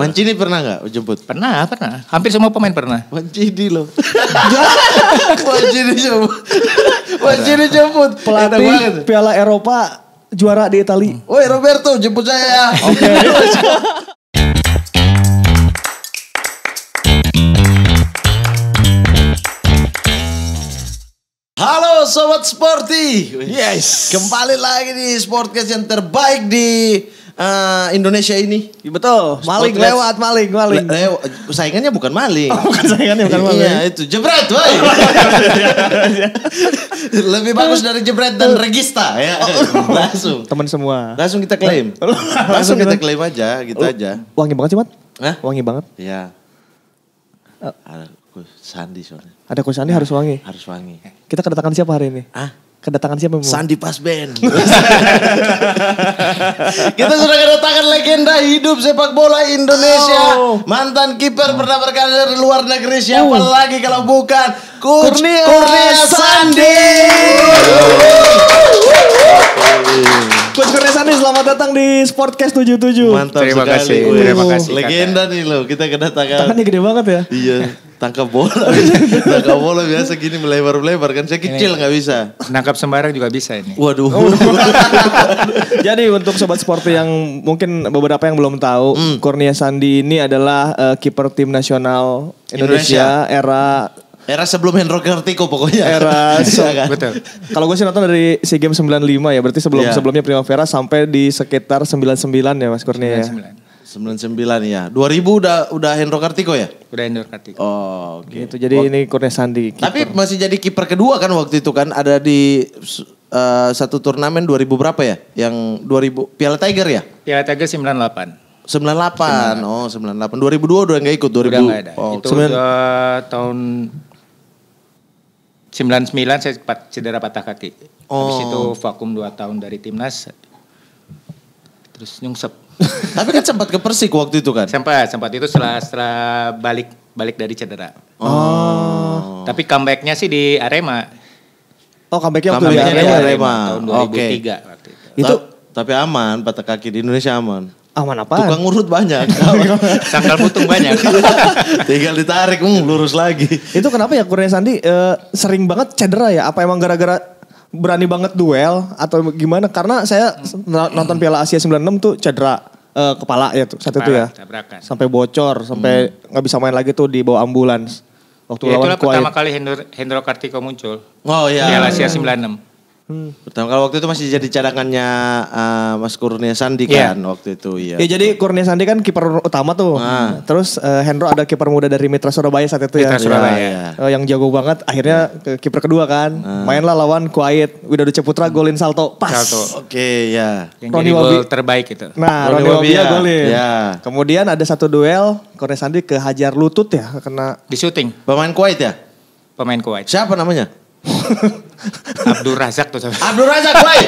Mancini gitu. pernah nggak jemput? Pernah, pernah. Hampir semua pemain pernah. Mancini loh. Mancini jemput. Mancini jemput. Pelatih Piala Eropa juara di Itali. Hmm. Woi Roberto jemput saya ya. Oke. Okay. Halo Sobat Sporty. Yes. Kembali lagi di Sportcast yang terbaik di uh, Indonesia ini. Iya, betul, maling lewat, maling, maling. Le lewat. saingannya bukan maling. Oh, bukan saingannya bukan iya, maling. Iya, itu jebret, woi. Oh, iya, Lebih bagus dari jebret dan regista ya. Oh, oh. langsung. Teman semua. Langsung kita klaim. langsung kita klaim aja, gitu aja. Wangi banget sih, Mat. Hah? Wangi banget. Iya. Eh. Ada Kusandi sandi soalnya. Ada Kusandi harus wangi. Harus wangi. Kita kedatangan siapa hari ini? Ah, kedatangan siapa? Bu? Sandi Pasben. kita sudah kedatangan legenda hidup sepak bola Indonesia. Oh. Mantan kiper oh. pernah berkarir dari luar negeri uh. siapa oh. lagi kalau bukan Kurnia, Kurnia Sandi. Coach Kurnia Sandi selamat datang di Sportcast 77. Mantap Terima sekali. kasih. Terima kasih. Legenda kakak. nih lo, kita kedatangan. Tangannya gede banget ya. Iya. tangkap bola tangkap bola biasa gini melebar melebar kan saya kecil nggak bisa nangkap sembarang juga bisa ini waduh oh, jadi untuk sobat sport yang mungkin beberapa yang belum tahu hmm. Kurnia Sandi ini adalah uh, kiper tim nasional Indonesia, Indonesia. era Era sebelum Hendro Kartiko pokoknya. Era so, iya kan? betul. Kalau gue sih nonton dari SEA Games 95 ya, berarti sebelum yeah. sebelumnya Primavera sampai di sekitar 99 ya Mas Kurnia 99. Ya? 99 ya. 2000 udah udah Hendro Kartiko ya? Udah Hendro Kartiko. Oh, gitu, oke. Okay. Gitu. Jadi Wak oh. ini Kurnia Sandi. Keeper. Tapi masih jadi kiper kedua kan waktu itu kan ada di uh, satu turnamen 2000 berapa ya? Yang 2000 Piala Tiger ya? Piala Tiger 98. 98. 98. Oh, 98. 2002 udah enggak ikut 2000. Udah gak ada. Oh, itu 9... udah tahun 99 saya cedera patah kaki. Oh. Habis itu vakum 2 tahun dari timnas. Terus nyungsep Tapi kan sempat ke Persik waktu itu kan? Sempat, sempat itu setelah setelah balik balik dari cedera. Oh. Tapi comebacknya sih di Arema. Oh, comebacknya waktu comeback di Arema. Arema. Tahun 2003 okay. waktu itu. Itu tapi aman, patah kaki di Indonesia aman. Aman apa? Tukang urut banyak. Sangkal putung banyak. Tinggal ditarik, hmm, lurus lagi. Itu kenapa ya Kurnia Sandi uh, sering banget cedera ya? Apa emang gara-gara berani banget duel atau gimana? Karena saya nonton hmm. Piala Asia 96 tuh cedera uh, kepala ya tuh saat ya. kepala, itu ya. Tabrakan. Sampai bocor, sampai hmm. nggak hmm. bisa main lagi tuh di bawah ambulans. Waktu ya, lawan itulah Kuwait. pertama kali Hendro, Hendro Kartiko muncul. Oh iya. Piala Asia sembilan 96. Hmm. Pertama kali waktu itu masih jadi cadangannya uh, Mas Kurnia Sandi iya. kan yeah. waktu itu iya. Ya jadi Kurnia Sandi kan kiper utama tuh. Hmm. Terus uh, Hendro ada kiper muda dari Mitra Surabaya saat itu ya. Mitra ya. Surabaya. Ya, Uh, yang jago banget akhirnya ke kiper kedua kan. Hmm. Mainlah lawan Kuwait Widodo Ceputra hmm. golin salto pas. Salto. Oke okay, ya. Yang Roni jadi gol terbaik itu. Nah, Roni, Wobi Wabia, ya iya. golin. Ya. Kemudian ada satu duel Kurnia Sandi kehajar lutut ya kena di syuting. Pemain Kuwait ya? Pemain Kuwait. Siapa namanya? Abdul Razak tuh. Abdul Razak, woi.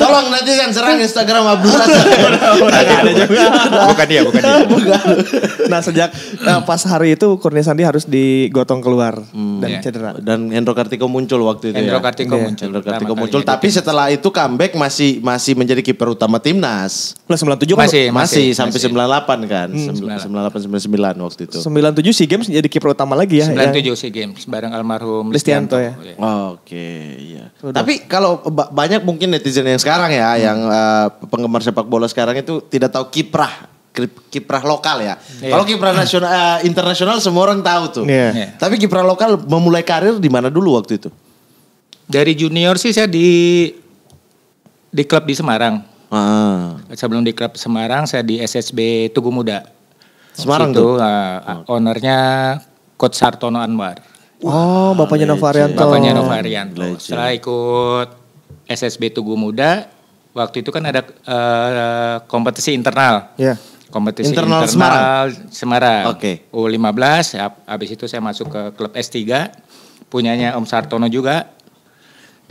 Tolong nanti kan serang Instagram Abdul Razak. ada juga. Bukan dia, bukan dia. Bukan. Nah sejak nah, pas hari itu Kurnia Sandi harus digotong keluar hmm, dan yeah. cedera. Dan Endro Kartiko muncul waktu itu. Ya? Endro Kartiko yeah. muncul. Endro Kartiko muncul. Tapi setelah itu comeback masih masih menjadi kiper utama timnas. Plus 97 kan? Masih, masih, masih sampai masih. 98 kan. Hmm, 98 99 waktu itu. 97 SEA Games jadi kiper utama lagi ya. 97 SEA Games bareng Almar almarhum Listianto, ya. Iya. Oke, okay. Iya. Tapi kalau banyak mungkin netizen yang sekarang ya hmm. yang uh, penggemar sepak bola sekarang itu tidak tahu kiprah kiprah lokal ya. Hmm. Kalau kiprah nasional uh, internasional semua orang tahu tuh. Yeah. Yeah. Tapi kiprah lokal memulai karir di mana dulu waktu itu? Dari junior sih saya di di klub di Semarang. Ah. belum di klub Semarang saya di SSB Tugu Muda. Semarang Situ, tuh. Uh, eh, okay. Ownernya Coach Sartono Anwar. Wah, oh, bapaknya ah, Arianto. Bapaknya Legend. Setelah ikut SSB Tugu Muda, waktu itu kan ada uh, kompetisi internal. Iya. Yeah. Kompetisi internal, internal Semarang. Semarang. Oke. Okay. U15, habis itu saya masuk ke klub S3, punyanya Om Sartono juga.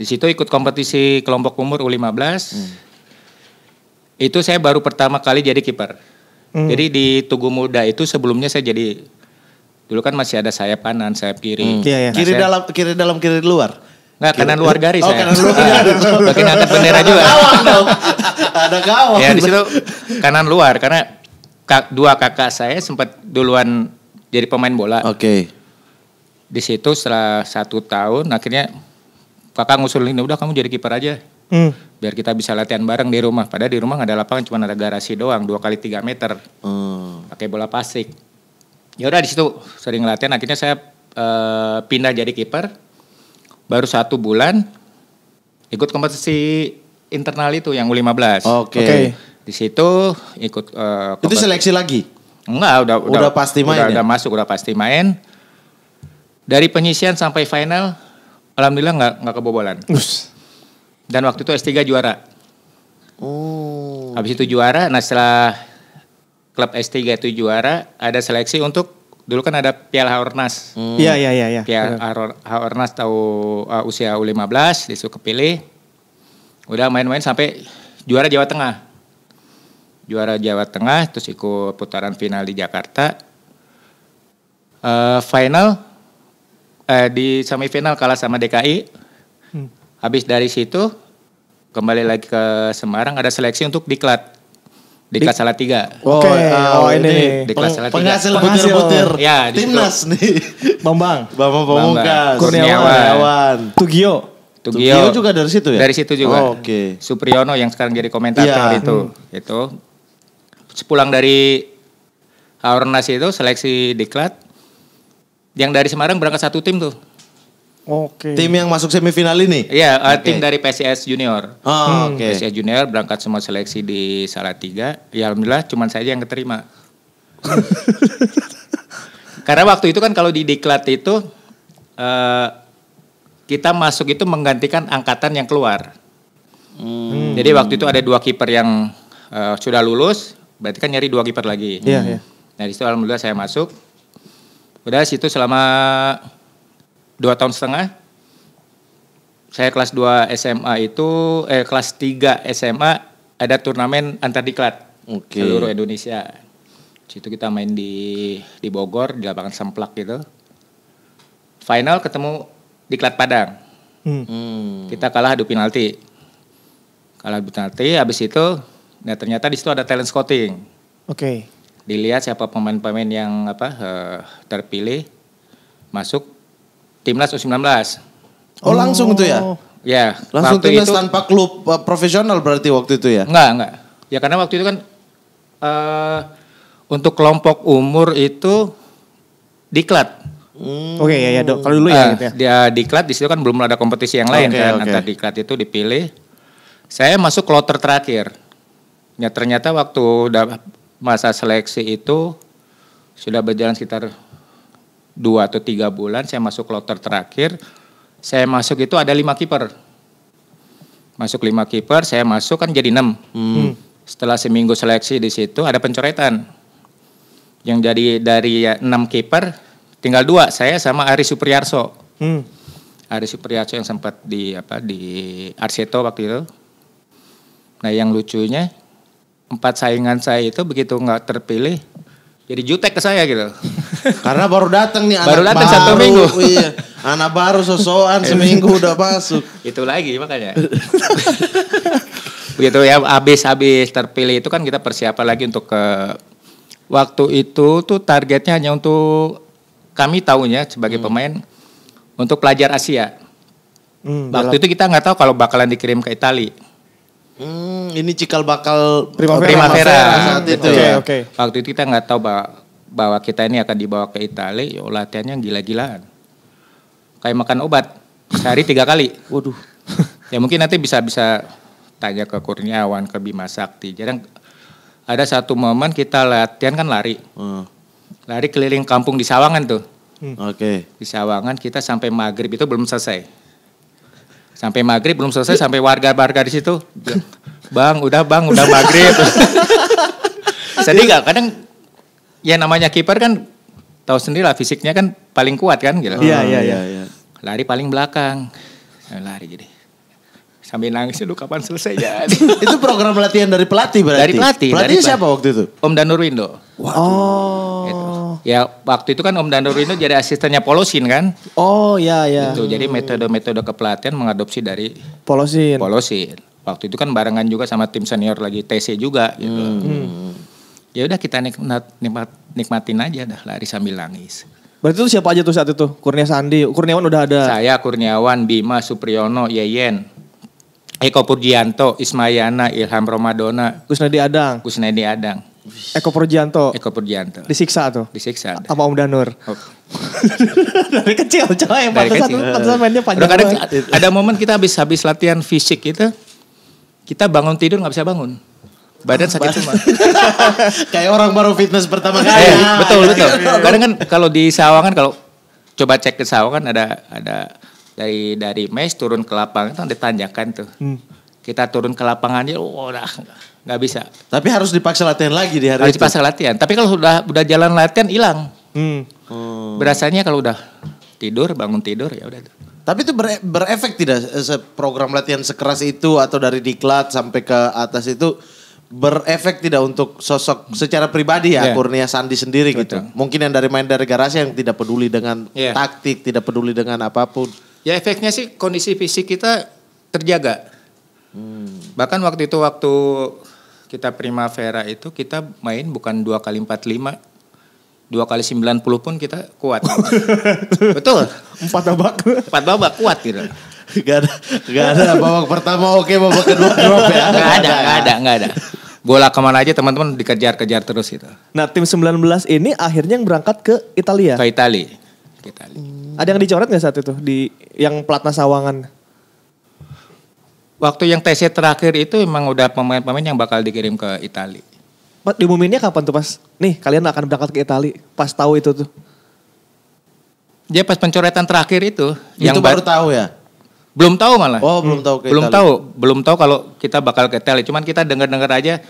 Di situ ikut kompetisi kelompok umur U15. Hmm. Itu saya baru pertama kali jadi kiper. Hmm. Jadi di Tugu Muda itu sebelumnya saya jadi Dulu kan masih ada sayap kanan, sayap kiri. Hmm. Yeah, yeah. Nah, kiri saya... dalam, kiri dalam, kiri luar. Enggak, kanan luar garis oh, saya. Kanan luar garis. Bagi nanti bendera juga. Ada gawang dong. Ada gawang. Ya di situ kanan luar karena kak, dua kakak saya sempat duluan jadi pemain bola. Oke. Okay. Di situ setelah satu tahun akhirnya kakak ngusulin ya udah kamu jadi kiper aja. Hmm. Biar kita bisa latihan bareng di rumah. Padahal di rumah nggak ada lapangan, cuma ada garasi doang, dua kali tiga meter. Hmm. Pakai bola plastik ya udah di situ sering latihan akhirnya saya uh, pindah jadi kiper baru satu bulan ikut kompetisi internal itu yang U15 oke okay. okay. di situ ikut uh, itu seleksi lagi enggak udah udah, udah pasti main udah, ya? udah masuk udah pasti main dari penyisian sampai final alhamdulillah nggak nggak kebobolan Ush. dan waktu itu S3 juara oh habis itu juara nah setelah klub S3 itu juara, ada seleksi untuk dulu kan ada Piala Hornas. Iya hmm. iya iya iya. iya. Piala ya. Hornas tahu uh, usia U15 disuruh kepilih. Udah main-main sampai juara Jawa Tengah. Juara Jawa Tengah terus ikut putaran final di Jakarta. Uh, final uh, di semifinal kalah sama DKI. Hmm. Habis dari situ kembali lagi ke Semarang ada seleksi untuk diklat di kelas salah tiga. Oh, oke, okay. Eh, oh, oh ini. Di kelas salah tiga. Penghasil butir-butir. Ya, di Timnas nih. Bambang. Bambang Pamungkas. Kurniawan. Kurniawan. Tugio. Tugio. Tugio juga dari situ ya? Dari situ juga. Oh, Oke. Okay. Supriyono yang sekarang jadi komentator yeah. itu. Hmm. Itu. Sepulang dari Aornas itu seleksi diklat. Yang dari Semarang berangkat satu tim tuh. Oke. Okay. Tim yang masuk semifinal ini? Iya, uh, eh, okay. tim dari PCS Junior. Oh, oke. okay. PCS Junior berangkat semua seleksi di Salatiga. Ya alhamdulillah cuman saya yang keterima. Karena waktu itu kan kalau di diklat itu uh, kita masuk itu menggantikan angkatan yang keluar. Hmm. Jadi waktu itu ada dua kiper yang uh, sudah lulus, berarti kan nyari dua kiper lagi. Iya, yeah, hmm. yeah. Nah, di situ alhamdulillah saya masuk. Udah situ selama dua tahun setengah saya kelas 2 SMA itu eh kelas 3 SMA ada turnamen antar diklat okay. seluruh Indonesia. Situ kita main di di Bogor di lapangan Semplak gitu. Final ketemu diklat Padang. Hmm. hmm. Kita kalah adu penalti. Kalah adu penalti habis itu nah ternyata di situ ada talent scouting. Oke. Okay. Dilihat siapa pemain-pemain yang apa eh, terpilih masuk Timnas U19. Oh, langsung itu ya? Oh. Ya. Langsung waktu timnas itu, tanpa klub uh, profesional berarti waktu itu ya? Enggak, enggak. Ya karena waktu itu kan uh, untuk kelompok umur itu diklat. Hmm. Oke okay, ya ya dok. Kalau dulu uh, ya ah, gitu ya. Dia diklat di situ kan belum ada kompetisi yang lain okay, kan. Okay. Nanti diklat itu dipilih. Saya masuk kloter terakhir. Ya ternyata waktu masa seleksi itu sudah berjalan sekitar dua atau tiga bulan saya masuk kloter terakhir saya masuk itu ada lima kiper masuk lima kiper saya masuk kan jadi enam hmm. setelah seminggu seleksi di situ ada pencoretan yang jadi dari enam kiper tinggal dua saya sama Ari Supriyarso hmm. Ari Supriyarso yang sempat di apa di Arseto waktu itu nah yang lucunya empat saingan saya itu begitu nggak terpilih jadi jutek ke saya gitu. Karena baru datang nih anak baru datang satu minggu. Iya. Anak baru sosokan seminggu udah masuk. Itu lagi makanya. Begitu ya habis-habis terpilih itu kan kita persiapan lagi untuk ke waktu itu tuh targetnya hanya untuk kami tahunya sebagai hmm. pemain untuk pelajar Asia. Hmm, waktu dalam... itu kita nggak tahu kalau bakalan dikirim ke Italia. Hmm, ini cikal bakal primavera. Oh, primavera. Saat itu okay, ya. ya. Okay. Waktu itu kita nggak tahu bahwa, bahwa kita ini akan dibawa ke Italia. Latihannya gila-gilaan. Kayak makan obat sehari tiga kali. Waduh. ya mungkin nanti bisa bisa tanya ke Kurniawan, ke Bima Sakti. Jadi ada satu momen kita latihan kan lari. Hmm. Lari keliling kampung di Sawangan tuh. Hmm. Oke. Okay. Di Sawangan kita sampai maghrib itu belum selesai Sampai maghrib belum selesai, iya. sampai warga-warga di situ. Bang, udah bang, udah maghrib. Sedih iya. gak? Kadang ya namanya kiper kan tahu sendiri lah fisiknya kan paling kuat kan gitu. Iya, iya, iya. iya. Lari paling belakang. Eh, lari jadi sambil nangis lu kapan selesai ya itu program latihan dari pelatih berarti dari pelatih pelatih. siapa waktu itu Om Danurwindo wow. oh gitu. Oh. Ya waktu itu kan Om Dandorino jadi asistennya Polosin kan? Oh ya ya. Itu jadi metode-metode kepelatihan mengadopsi dari Polosin. Polosin. Waktu itu kan barengan juga sama tim senior lagi TC juga gitu. Hmm. Ya udah kita nikmat, nikmat nikmatin aja dah lari sambil nangis. Berarti itu siapa aja tuh saat itu? Kurnia Sandi, Kurniawan udah ada. Saya Kurniawan, Bima Supriyono, Yeyen, Eko Purgianto, Ismayana, Ilham Romadona, Kusnedi Adang. Kusnedi Adang. Eko Purjianto, Eko Purjianto, Disiksa tuh. Disiksa. Apa Om Danur? Oh. Dari kecil coy. Dari kecil. Pantesan mainnya panjang. Kadang, ada momen kita habis habis latihan fisik itu, kita bangun tidur gak bisa bangun. Badan sakit semua. Kayak orang baru fitness pertama iya, kali. Iya, betul iya, betul. Kadang kan kalau di Sawangan kalau coba cek ke Sawangan kan ada ada dari dari mes turun ke lapangan itu ada tanjakan tuh. Hmm. Kita turun ke lapangannya, oh, udah nggak bisa. Tapi harus dipaksa latihan lagi di hari harus itu. dipaksa latihan. Tapi kalau sudah udah jalan latihan hilang. Hmm. hmm. Berasanya kalau udah tidur bangun tidur ya udah. Tapi itu ber berefek tidak program latihan sekeras itu atau dari diklat sampai ke atas itu berefek tidak untuk sosok secara pribadi ya yeah. Kurnia Sandi sendiri Betul. gitu. Mungkin yang dari main dari garasi yang tidak peduli dengan yeah. taktik, tidak peduli dengan apapun. Ya efeknya sih kondisi fisik kita terjaga. Hmm. Bahkan waktu itu waktu kita primavera itu kita main bukan dua kali empat lima dua kali sembilan puluh pun kita kuat. Betul. Empat babak. Empat babak kuat gitu. Gak ada, gak ada babak pertama oke, okay, babak kedua drop ya. Gak ada, gak ada, gak ada. Bola kemana aja teman-teman dikejar-kejar terus itu. Nah tim 19 ini akhirnya yang berangkat ke Italia. Ke Italia. Ke Italia. Hmm. Ada yang dicoret gak saat itu di yang pelatnas Sawangan? Waktu yang TC terakhir itu emang udah pemain-pemain yang bakal dikirim ke Italia. Mas, diumuminnya kapan tuh pas Nih kalian akan berangkat ke Italia pas tahu itu tuh. Dia pas pencoretan terakhir itu. Itu yang baru tahu ya? Belum tahu malah. Oh belum tahu ke Belum Itali. tahu, belum tahu kalau kita bakal ke Italia. Cuman kita dengar-dengar aja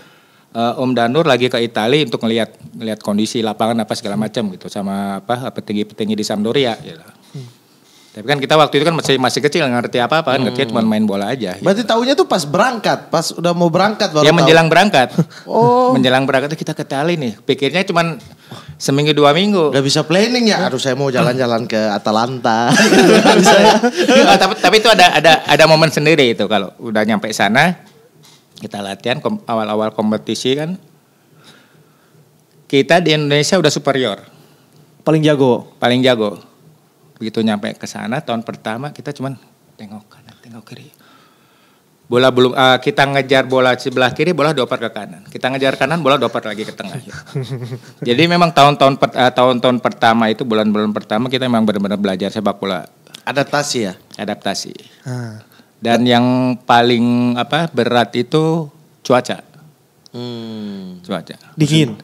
uh, Om Danur lagi ke Italia untuk ngelihat lihat kondisi lapangan apa segala macam gitu sama apa petinggi-petinggi di Sampdoria. Gitu. Tapi kan kita waktu itu kan masih masih kecil ngerti apa apa kan hmm. ngerti cuma main bola aja. Gitu. Berarti gitu. tuh pas berangkat, pas udah mau berangkat baru Ya menjelang tahu. berangkat. oh. Menjelang berangkat kita ke ketali nih. Pikirnya cuma seminggu dua minggu. Gak bisa planning ya. Harus saya mau jalan-jalan ke Atalanta. oh, tapi, tapi itu ada ada ada momen sendiri itu kalau udah nyampe sana kita latihan kom, awal-awal kompetisi kan kita di Indonesia udah superior. Paling jago. Paling jago begitu nyampe ke sana tahun pertama kita cuman tengok kanan tengok kiri bola belum uh, kita ngejar bola sebelah kiri bola dioper ke kanan kita ngejar kanan bola dioper lagi ke tengah jadi memang tahun-tahun per, uh, eh, tahun pertama itu bulan-bulan pertama kita memang benar-benar belajar sepak bola adaptasi ya adaptasi ah. dan yang paling apa berat itu cuaca hmm. cuaca dingin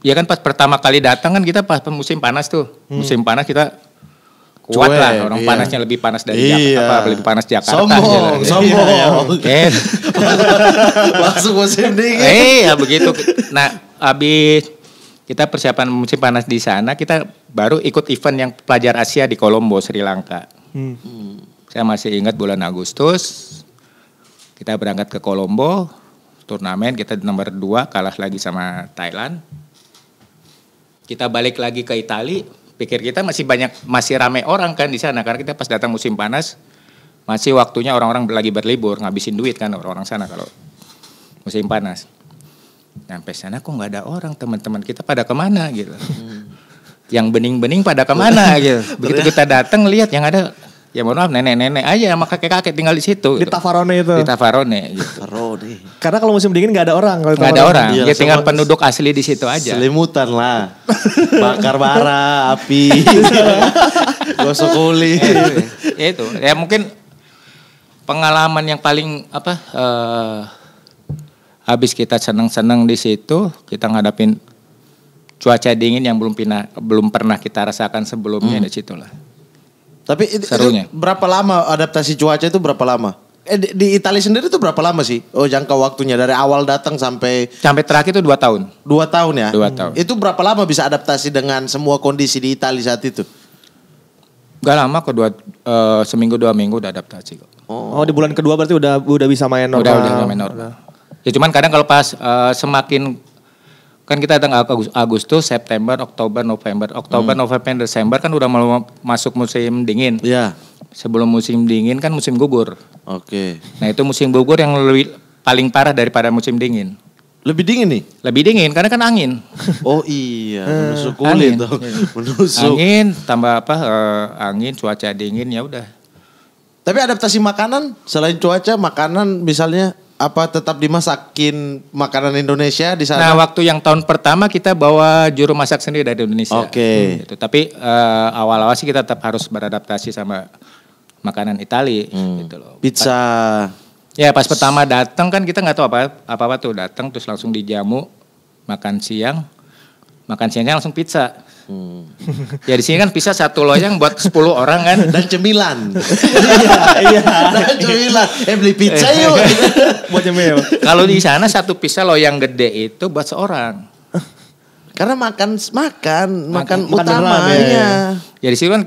ya kan pas pertama kali datang kan kita pas musim panas tuh hmm. musim panas kita kuat lah orang iya. panasnya lebih panas dari iya. Jakarta apa lebih panas Jakarta sombong sombong iya, iya, iya. langsung musim dingin eh, begitu nah habis kita persiapan musim panas di sana kita baru ikut event yang pelajar Asia di Kolombo Sri Lanka hmm. saya masih ingat bulan Agustus kita berangkat ke Kolombo turnamen kita nomor 2 kalah lagi sama Thailand kita balik lagi ke Italia pikir kita masih banyak masih ramai orang kan di sana karena kita pas datang musim panas masih waktunya orang-orang lagi berlibur ngabisin duit kan orang-orang sana kalau musim panas. Sampai sana kok nggak ada orang teman-teman kita pada kemana gitu. Hmm. Yang bening-bening pada kemana gitu. Begitu kita datang lihat yang ada ya mohon maaf nenek-nenek aja sama kakek-kakek tinggal di situ. Di gitu. Tavarone itu. Di Tavarone gitu. Karena kalau musim dingin nggak ada orang Nggak ada orang. Iya, ya tinggal penduduk asli di situ aja. Selimutan lah. Bakar bara, api. Gosok kulit. Eh, ya, itu. Ya mungkin pengalaman yang paling apa uh, habis kita seneng-seneng di situ, kita ngadapin cuaca dingin yang belum pina, belum pernah kita rasakan sebelumnya hmm. di situ lah. Tapi itu, Itu berapa lama adaptasi cuaca itu berapa lama? Eh, di, di Italia sendiri itu berapa lama sih? Oh jangka waktunya dari awal datang sampai sampai terakhir itu dua tahun. Dua tahun ya. Dua tahun. Itu berapa lama bisa adaptasi dengan semua kondisi di Italia saat itu? Gak lama kok dua uh, seminggu dua minggu udah adaptasi kok. Oh. oh di bulan kedua berarti udah udah bisa main normal. Udah udah main normal. Ya cuman kadang kalau pas uh, semakin kan kita datang Agustus, September, Oktober, November. Oktober, hmm. November, Desember kan udah mau masuk musim dingin. Iya. Yeah. Sebelum musim dingin kan musim gugur. Oke. Okay. Nah, itu musim gugur yang lebih paling parah daripada musim dingin. Lebih dingin nih? Lebih dingin karena kan angin. Oh iya, hmm. menusuk kulit angin. dong. menusuk. Angin tambah apa? Uh, angin, cuaca dingin ya udah. Tapi adaptasi makanan selain cuaca, makanan misalnya apa tetap dimasakin makanan Indonesia di sana? Nah, waktu yang tahun pertama kita bawa juru masak sendiri dari Indonesia. Oke. Okay. Hmm, gitu. Tapi uh, awal-awal sih kita tetap harus beradaptasi sama makanan Italia hmm. gitu loh. Pizza. Ya, pas pertama datang kan kita nggak tahu apa apa-apa tuh, datang terus langsung dijamu makan siang. Makan siangnya langsung pizza. Hmm. Ya di sini kan bisa satu loyang buat 10 orang kan dan cemilan. Iya, iya. Dan cemilan. Eh beli pizza yuk. buat cemil. Kalau di sana satu pizza loyang gede itu buat seorang. Karena makan makan makan, makan utama ya. ya. Ya di sini kan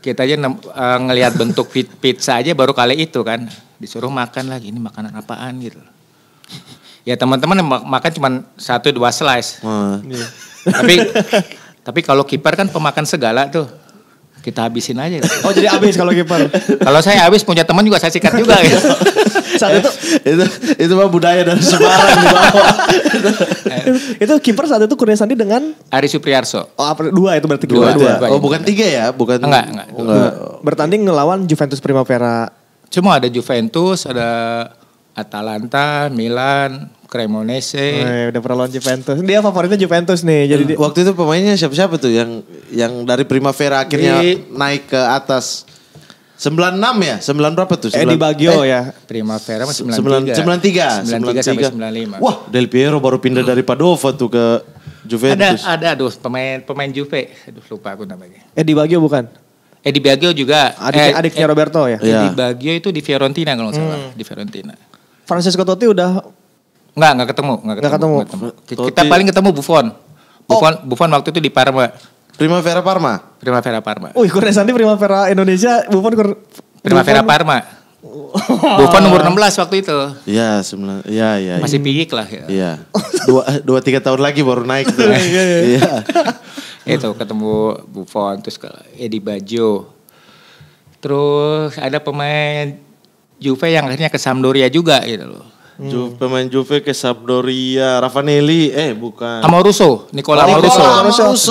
kita aja uh, ngelihat bentuk pizza aja baru kali itu kan disuruh makan lagi ini makanan apaan gitu ya teman-teman makan cuma satu dua slice hmm. tapi tapi kalau kiper kan pemakan segala tuh. Kita habisin aja. Gitu. Oh jadi habis kalau kiper. kalau saya habis punya teman juga saya sikat juga gitu. saat itu itu itu mah budaya dan Semarang di itu itu kiper saat itu Kurnia Sandi dengan Ari Supriyarto. Oh, apa, dua itu berarti dua, dua. dua. Oh, bukan tiga ya, bukan enggak, oh, enggak. enggak. Bertanding ngelawan Juventus Primavera. Cuma ada Juventus, ada Atalanta, Milan, Cremonese. Eh, udah pernah lawan Juventus. Dia favoritnya Juventus nih. Jadi hmm. di... waktu itu pemainnya siapa-siapa tuh yang yang dari Primavera akhirnya di... naik ke atas. 96 ya? 9 berapa tuh? eh di Bagio eh, ya. Primavera masih 93. 93. 93, tiga. sampai 95. Wah, Del Piero baru pindah dari Padova tuh ke Juventus. Ada ada aduh pemain pemain Juve. Aduh lupa aku namanya. Eh di Bagio bukan? Eh di Bagio juga. Adik, eh, adiknya eh, Roberto ya? Iya. Di Bagio itu di Fiorentina kalau nggak salah. Hmm. Di Fiorentina. Francesco Totti udah Enggak, enggak ketemu, enggak ketemu. ketemu. ketemu. Kita paling ketemu Buffon. Oh. Buffon, oh. Buffon waktu itu di Parma. Primavera Parma. Primavera Parma. oh Wih, Kurniasanti Primavera Indonesia, Buffon Kur Primavera Buffon. Parma. Buffon nomor 16 waktu itu. Iya, sembilan. Iya, iya. iya. Ya. Masih pigik lah. Iya. Ya. dua, dua tiga tahun lagi baru naik tuh. Iya. ya. itu ketemu Buffon terus ke Edi Bajo. Terus ada pemain Juve yang akhirnya ke Sampdoria juga gitu loh. Hmm. Juve, pemain Juve ke Sabdoria, Ravanelli, eh bukan. Amoruso, Nicola Amoruso.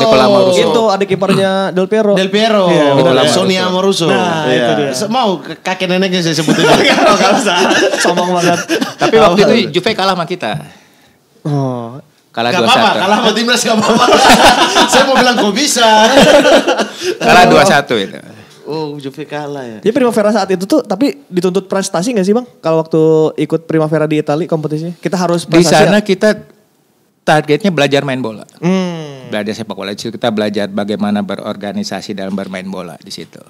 Nicola Amoruso. Itu ada kipernya Del Piero. Del Piero. Yeah, Amoruso. Sony Amoruso. Nah, yeah. itu dia. Mau kakek neneknya saya sebutin. Enggak usah. Sombong banget. Tapi waktu itu Juve kalah sama kita. Oh, kalah dua satu. Kalah sama timnas gak apa-apa. Saya mau bilang kok bisa. kalah dua satu itu. Oh, Juve kalah ya. Jadi Primavera saat itu tuh tapi dituntut prestasi gak sih, Bang? Kalau waktu ikut Primavera di Italia kompetisinya. Kita harus prestasi. Di sana ya? kita targetnya belajar main bola. Hmm. Belajar sepak bola itu kita belajar bagaimana berorganisasi dalam bermain bola di situ.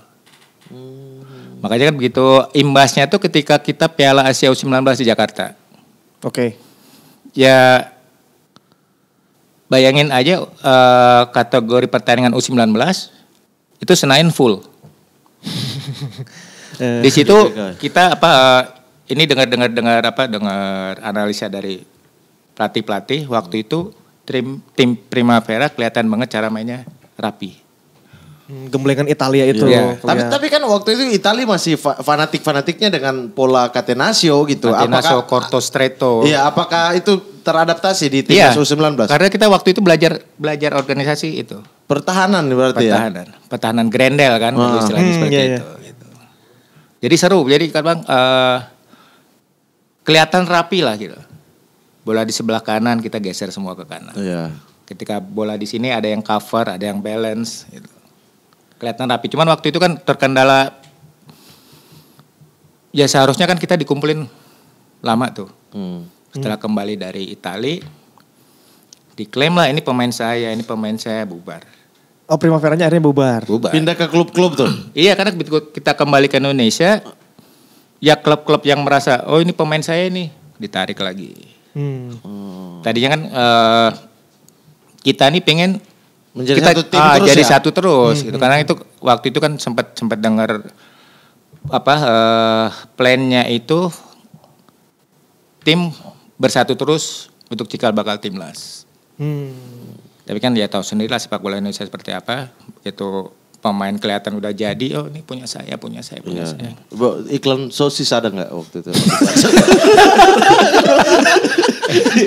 Hmm. Makanya kan begitu imbasnya tuh ketika kita Piala Asia U19 di Jakarta. Oke. Okay. Ya bayangin aja uh, kategori pertandingan U19 itu Senayan full. Eh, di situ kita apa eh, ini dengar-dengar dengar apa dengar analisa dari pelatih-pelatih waktu itu tim tim Primavera kelihatan banget cara mainnya rapi gemblengan Italia itu. Yeah. Tapi iya. tapi kan waktu itu Italia masih fa fanatik fanatiknya dengan pola Catenaccio gitu. Catenaccio, Corto Stretto. Iya, apakah itu teradaptasi di timnas yeah. 19 Karena kita waktu itu belajar belajar organisasi itu. Pertahanan berarti pertahanan. ya. Pertahanan, pertahanan Grendel kan ah. hmm, seperti yeah, itu. Yeah. Gitu. Jadi seru. Jadi kan bang uh, kelihatan rapi lah gitu. Bola di sebelah kanan kita geser semua ke kanan. Yeah. Ketika bola di sini ada yang cover, ada yang balance. Gitu kelihatan rapi. Cuman waktu itu kan terkendala ya seharusnya kan kita dikumpulin lama tuh. Hmm. Setelah hmm. kembali dari Itali diklaim lah ini pemain saya, ini pemain saya bubar. Oh Primaveranya akhirnya bubar. bubar. Pindah ke klub-klub tuh. iya karena kita kembali ke Indonesia ya klub-klub yang merasa oh ini pemain saya ini ditarik lagi. Hmm. hmm. Tadinya kan uh, kita nih pengen menjadi kita satu tim ah, terus jadi ya? satu terus hmm, gitu hmm. karena hmm. itu waktu itu kan sempat sempat dengar apa uh, plannya itu tim bersatu terus untuk cikal bakal timnas. Hmm. Tapi kan dia tahu sendiri lah sepak bola Indonesia seperti apa. itu pemain kelihatan udah jadi, oh ini punya saya, punya saya, punya ya. saya. Bo, iklan sosis ada nggak waktu itu?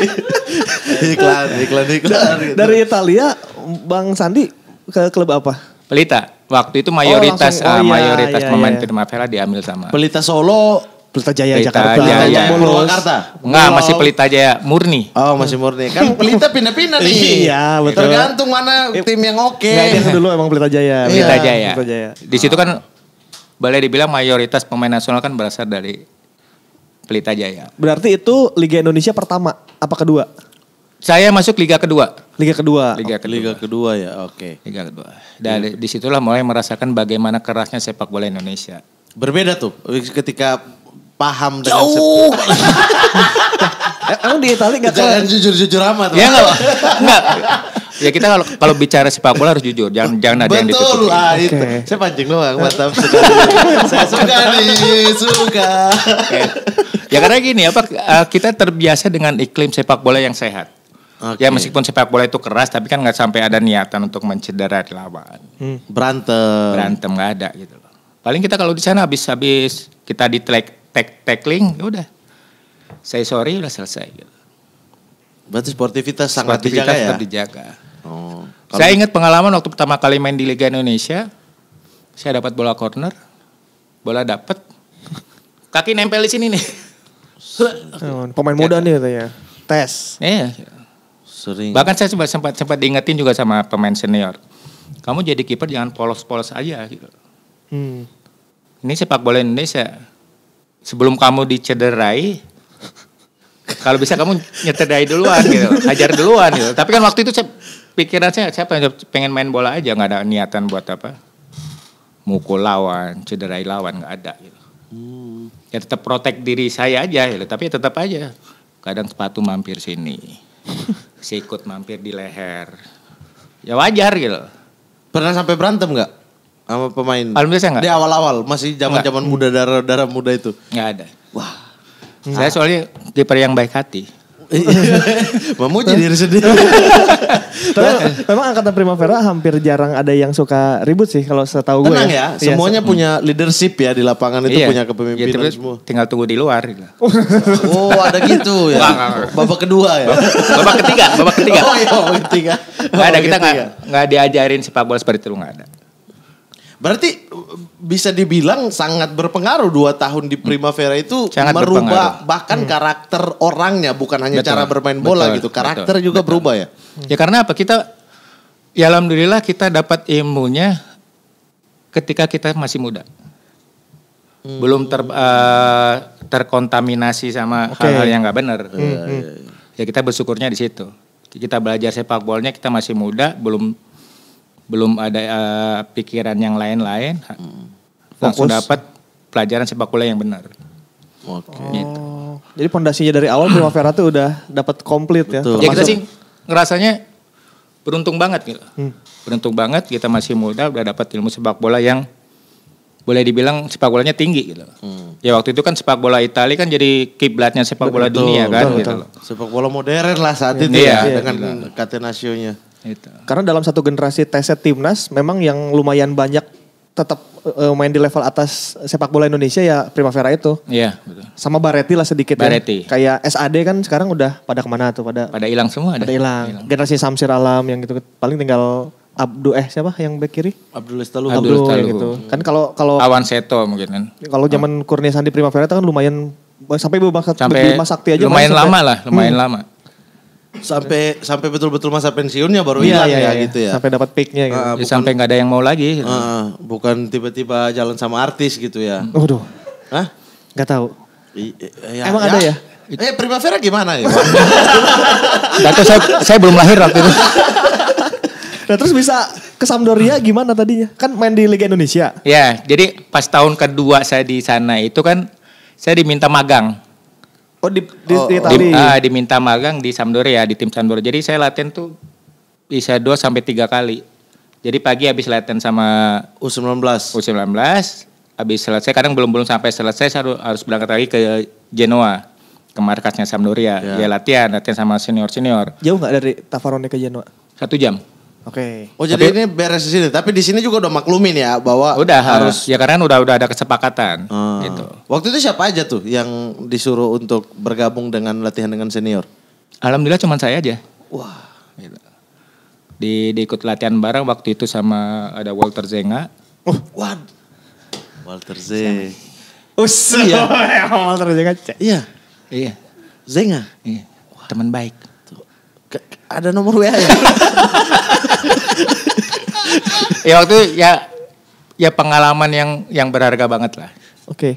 iklan, iklan, iklan. Gitu. Dari Italia, Bang Sandi ke klub apa? Pelita. Waktu itu mayoritas oh, langsung, eh, oh, uh, mayoritas iya, pemain iya. diambil sama. Pelita Solo, Pelita Jaya Pelita Jakarta. Pelita Jaya. Purwakarta. Enggak, masih Pelita Jaya murni. Oh, masih murni. Kan Pelita pindah-pindah nih. iya, betul. Tergantung mana tim yang oke. Okay. Enggak, dulu emang Pelita Jaya. Pelita iya. Jaya. Pelita Jaya. Di situ ah. kan boleh dibilang mayoritas pemain nasional kan berasal dari Pelita Jaya. Berarti itu Liga Indonesia pertama apa kedua? Saya masuk liga kedua. Liga kedua. Liga kedua. Liga kedua ya, oke. Okay. Liga kedua. Dan liga. disitulah mulai merasakan bagaimana kerasnya sepak bola Indonesia. Berbeda tuh ketika paham dengan Jauh. Emang di Itali gak Jangan jujur-jujur amat. Iya gak, Enggak ya kita kalau kalau bicara sepak bola harus jujur, jangan jangan ada yang ditutupi. Betul lah itu. Okay. Saya pancing doang, mantap Saya suka nih, suka. Okay. Ya karena gini apa eh, kita terbiasa dengan iklim sepak bola yang sehat. Okay. Ya meskipun sepak bola itu keras, tapi kan nggak sampai ada niatan untuk mencederai lawan. Hmm. Berantem. Berantem nggak ada gitu loh. Paling kita kalau di sana habis-habis kita di track tag tackling, ya udah. Saya sorry udah selesai. Gitu. Berarti sportivitas sangat sportivitas dijaga ya. dijaga. Oh. Saya ingat pengalaman waktu pertama kali main di Liga Indonesia, saya dapat bola corner, bola dapat, kaki nempel di sini nih. Eh, pemain muda nih katanya. Tes. Iya. Sering. Bahkan saya sempat sempat sempat diingetin juga sama pemain senior. Kamu jadi kiper jangan polos-polos aja Hmm. Ini sepak bola Indonesia. Sebelum kamu dicederai, kalau bisa kamu nyederai duluan gitu, hajar duluan gitu. Tapi kan waktu itu saya pikiran saya saya pengen main bola aja nggak ada niatan buat apa mukul lawan cederai lawan nggak ada gitu. Hmm. ya tetap protek diri saya aja gitu. tapi ya tetap aja kadang sepatu mampir sini sikut mampir di leher ya wajar gitu pernah sampai berantem nggak sama pemain alhamdulillah saya nggak di awal-awal masih zaman zaman muda darah darah muda itu nggak ada wah saya soalnya kiper yang baik hati Iya. Mamu jadi sedih. Tapi iya. memang angkatan Primavera hampir jarang ada yang suka ribut sih kalau setahu gue. Tenang ya, ya iya, semuanya iya, punya leadership ya di lapangan itu iya. punya kepemimpinan ya, semua. Tinggal tunggu di luar. Gitu. oh ada gitu ya. Babak kedua ya. Babak ketiga, babak ketiga. Oh iya babak ketiga. gak ada kita nggak gak diajarin sepak bola seperti itu gak ada. Berarti bisa dibilang sangat berpengaruh dua tahun di Primavera itu sangat merubah bahkan hmm. karakter orangnya bukan hanya betul, cara bermain bola betul, gitu. Karakter betul, juga betul. berubah ya. Hmm. Ya karena apa? Kita ya alhamdulillah kita dapat ilmunya ketika kita masih muda. Hmm. Belum ter uh, terkontaminasi sama hal-hal okay. yang nggak benar. Hmm, hmm. Ya kita bersyukurnya di situ. Kita belajar sepak bolanya kita masih muda, belum belum ada uh, pikiran yang lain-lain hmm. langsung dapat pelajaran sepak bola yang benar. Oke. Okay. Gitu. Oh. Jadi pondasinya dari awal Primavera tuh udah dapat komplit ya. Betul. Ya kita sih ngerasanya beruntung banget gitu. Hmm. Beruntung banget kita masih muda udah dapat ilmu sepak bola yang boleh dibilang sepak bolanya tinggi gitu. Hmm. Ya waktu itu kan sepak bola Italia kan jadi kiblatnya sepak betul, bola dunia kan betul, gitu. Sepak bola modern lah saat iya, ya, itu iya, ya, dengan iya. katenasionya. Itu. Karena dalam satu generasi teset timnas memang yang lumayan banyak tetap uh, main di level atas sepak bola Indonesia ya Primavera itu. Iya, betul. Sama Bareti lah sedikit ya. Bareti. ya. Kayak SAD kan sekarang udah pada kemana tuh? Pada pada hilang semua ada. Pada hilang. Generasi Samsir Alam yang gitu paling tinggal Abdu eh siapa yang back kiri? Abdul Lestalu. Abdul, Abdul Lestalu. Ya gitu. Kan kalau kalau Awan Seto mungkin kan. Kalau zaman oh. Kurnia Sandi Primavera itu kan lumayan sampai beberapa Sakti, sampai Sakti aja lumayan ya. lama sampai, lah, lumayan hmm, lama sampai sampai betul-betul masa pensiunnya baru iya, iya, ya iya. gitu ya. Sampai dapat piknya gitu. Uh, ya, sampai nggak ada yang mau lagi. Gitu. Uh, bukan tiba-tiba jalan sama artis gitu ya. Hmm. Waduh. tuh Hah? Gak tahu. I, eh, ya, Emang ya. ada ya? Eh Primavera gimana ya? nggak tahu saya, saya belum lahir waktu itu. Nah terus bisa ke Sampdoria gimana tadinya? Kan main di Liga Indonesia. Ya, jadi pas tahun kedua saya di sana itu kan saya diminta magang. Oh di di, oh, di oh. Itali. Di, ah, diminta magang di Sampdoria di tim Sampdoria. Jadi saya latihan tuh bisa 2 sampai 3 kali. Jadi pagi habis latihan sama U19. U19 habis selesai kadang belum belum sampai selesai saya harus, berangkat lagi ke Genoa ke markasnya Sampdoria. Ya. Dia latihan, latihan sama senior-senior. Jauh nggak dari Tavarone ke Genoa? Satu jam. Oke. Okay. Oh jadi tapi, ini beres di sini, tapi di sini juga udah maklumin ya bahwa udah harus ya karena udah udah ada kesepakatan hmm. gitu. Waktu itu siapa aja tuh yang disuruh untuk bergabung dengan latihan dengan senior? Alhamdulillah cuma saya aja. Wah. Gitu. Di diikut latihan bareng waktu itu sama ada Walter Zenga. Oh, what? Walter Z. Oh Iya. Walter Zenga. Iya. Iya. Zenga. Iya. Teman baik. Tuh. Ada nomor WA ya? ya waktu ya ya pengalaman yang yang berharga banget lah. Oke. Okay.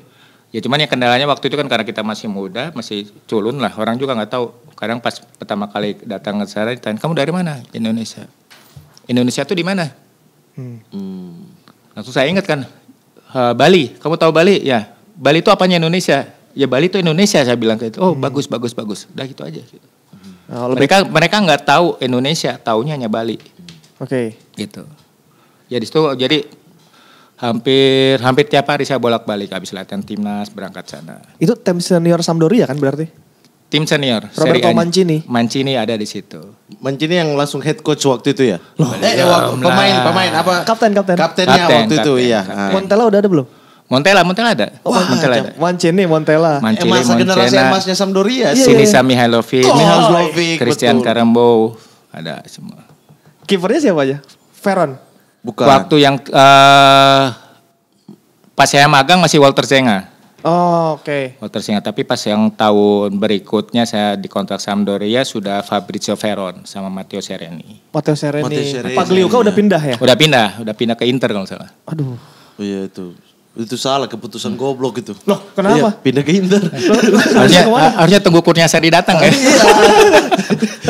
Ya cuman ya kendalanya waktu itu kan karena kita masih muda, masih culun lah. Orang juga nggak tahu. Kadang pas pertama kali datang ke sana ditanya, "Kamu dari mana?" Indonesia. Indonesia tuh di mana? Hmm. hmm. Langsung saya ingat kan uh, Bali. Kamu tahu Bali? Ya. Bali itu apanya Indonesia? Ya Bali itu Indonesia saya bilang ke itu. Oh, hmm. bagus bagus bagus. Udah gitu aja Hmm. mereka mereka nggak tahu Indonesia, taunya hanya Bali. Oke. Okay. Gitu. Ya di situ jadi hampir hampir tiap hari saya bolak-balik habis latihan timnas berangkat sana. Itu tim senior Sampdoria kan berarti? Tim senior. Roberto Mancini. Mancini ada di situ. Mancini yang langsung head coach waktu itu ya? Loh, eh, ya, waktu, pemain pemain apa? Kapten kapten. Kaptennya kapten, waktu kapten, itu kapten, iya. Kapten. Ah. Montella udah ada belum? Montella, Montella ada. Oh, wah, Montella ada. Mancini, Montella. Eh, Mancini, eh, masa Montella. generasi emasnya Sampdoria. Iya, Sini Sami iya. Halovic. Mihailovic. Oh, Christian betul. Karambo. Ada semua. Kipernya siapa aja? Veron. Bukan. Waktu yang uh, pas saya magang masih Walter Zenga. Oh, oke. Okay. Walter Zenga, tapi pas yang tahun berikutnya saya dikontrak Sampdoria sudah Fabrizio Veron sama Matteo Sereni. Matteo Sereni. Pak Sereni. udah pindah ya? Udah pindah, udah pindah ke Inter kalau salah. Aduh. Oh, iya itu. Itu salah keputusan hmm. goblok itu. Loh, kenapa? Iya, pindah ke Inter. harusnya, harusnya tunggu Kurnia Seri datang ya. Iya.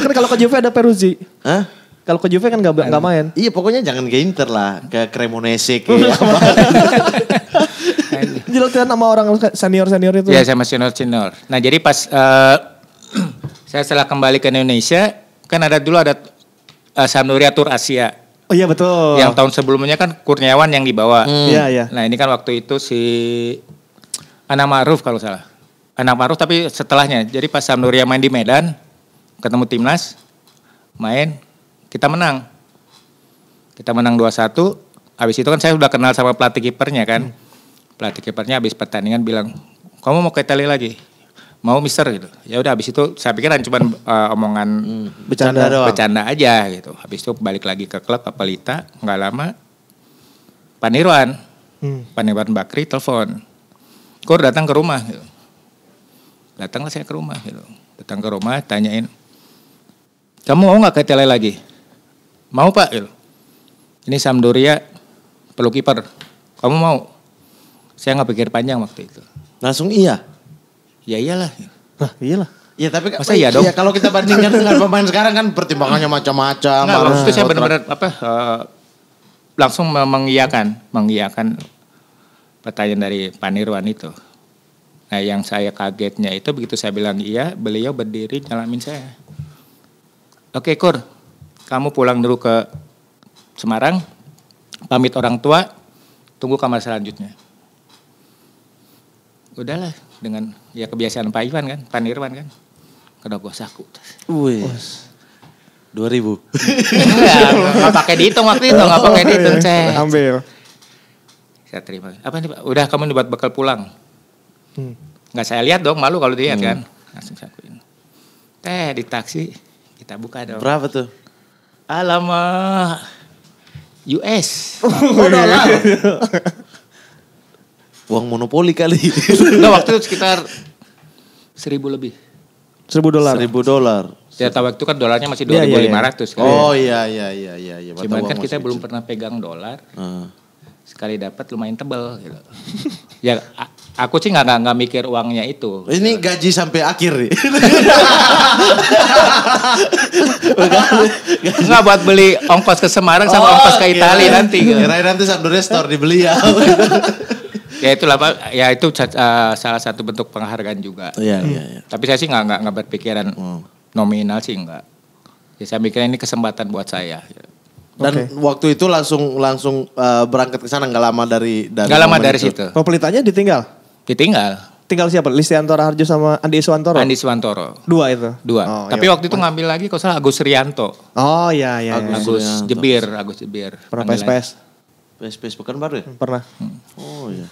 kan kalau ke Juve ada Peruzzi. Hah? Kalau ke Juve kan gak, gak main. Iya pokoknya jangan ke Inter lah. Ke Cremonese ke Jelaskan sama orang senior-senior itu. Iya sama senior-senior. Nah jadi pas uh, saya setelah kembali ke Indonesia. Kan ada dulu ada uh, Sampdoria Tour Asia. Oh iya betul. Yang tahun sebelumnya kan Kurniawan yang dibawa. Hmm. Iya hmm. iya. Nah ini kan waktu itu si Anak Maruf kalau salah. Anak Maruf tapi setelahnya. Jadi pas Sampdoria main di Medan ketemu timnas main kita menang. Kita menang 2-1. Habis itu kan saya sudah kenal sama pelatih kipernya kan. Hmm. Pelatih kipernya habis pertandingan bilang, "Kamu mau ke Italia lagi?" Mau mister gitu. Ya udah habis itu saya pikir kan cuma uh, eh, omongan hmm. bercanda doang. Bercanda aja gitu. Habis itu balik lagi ke klub Apelita, nggak lama Panirwan. Hmm. Panirwan Bakri telepon. Kur datang ke rumah gitu. Datanglah saya ke rumah gitu. Datang ke rumah tanyain, "Kamu mau nggak ke Italia lagi?" mau pak ini Sampdoria perlu kiper kamu mau saya nggak pikir panjang waktu itu langsung iya ya iyalah Hah, iyalah Ya tapi Masa iya, dong? Ya, kalau kita bandingkan dengan pemain sekarang kan pertimbangannya macam-macam. Nah, terus itu saya benar-benar apa uh, langsung mengiyakan, mengiyakan pertanyaan dari Pak Nirwan itu. Nah, yang saya kagetnya itu begitu saya bilang iya, beliau berdiri nyalamin saya. Oke, Kur, kamu pulang dulu ke Semarang, pamit orang tua, tunggu kamar selanjutnya. Udahlah dengan ya kebiasaan Pak Iwan kan, Pak Nirwan kan. Kena gua saku. Wih. Dua ribu. Enggak, pakai dihitung waktu itu, nggak pakai oh, iya. dihitung cek. Ambil. Saya terima. Apa nih Pak? Udah kamu dibuat bekal pulang. Hmm. Nggak saya lihat dong, malu kalau dilihat hmm. kan. Langsung sakuin. Teh di taksi kita buka dong. Berapa tuh? Alamak. US. Oh, dolar. Iya. Uang monopoli kali. Enggak waktu itu sekitar seribu lebih. Seribu dolar. Seribu dolar. Ya tahu itu kan dolarnya masih iya, iya, dua ribu lima ratus. Oh ya. iya iya iya iya. iya. Cuman kan kita belum pernah pegang dolar. Uh. Sekali dapat lumayan tebel. Gitu. ya Aku sih nggak nggak mikir uangnya itu. Ini gitu. gaji sampai akhir Enggak nggak buat beli ongkos ke Semarang sama oh, ongkos ke iya. Italia nanti. Gitu. Kira nanti Sampdoria store dibeli ya. ya itu lah ya itu uh, salah satu bentuk penghargaan juga. Iya, iya, iya. Hmm. Tapi saya sih nggak nggak berpikiran hmm. nominal sih nggak. Ya saya mikirnya ini kesempatan buat saya. Ya. Dan okay. waktu itu langsung langsung uh, berangkat ke sana nggak lama dari dari Nggak lama dari itu. situ. Pelitanya ditinggal. Ditinggal. Tinggal siapa? Listianto Harjo sama Andi Suwantoro? Andi Suwantoro. Dua itu? Dua. Oh, Tapi iya. waktu itu ngambil lagi kalau salah Agus Rianto. Oh iya iya. iya. Agus, iya. Agus Jebir. Agus Jebir. Pernah PSPS? PSPS bukan baru ya? Pernah. Hmm. Oh iya.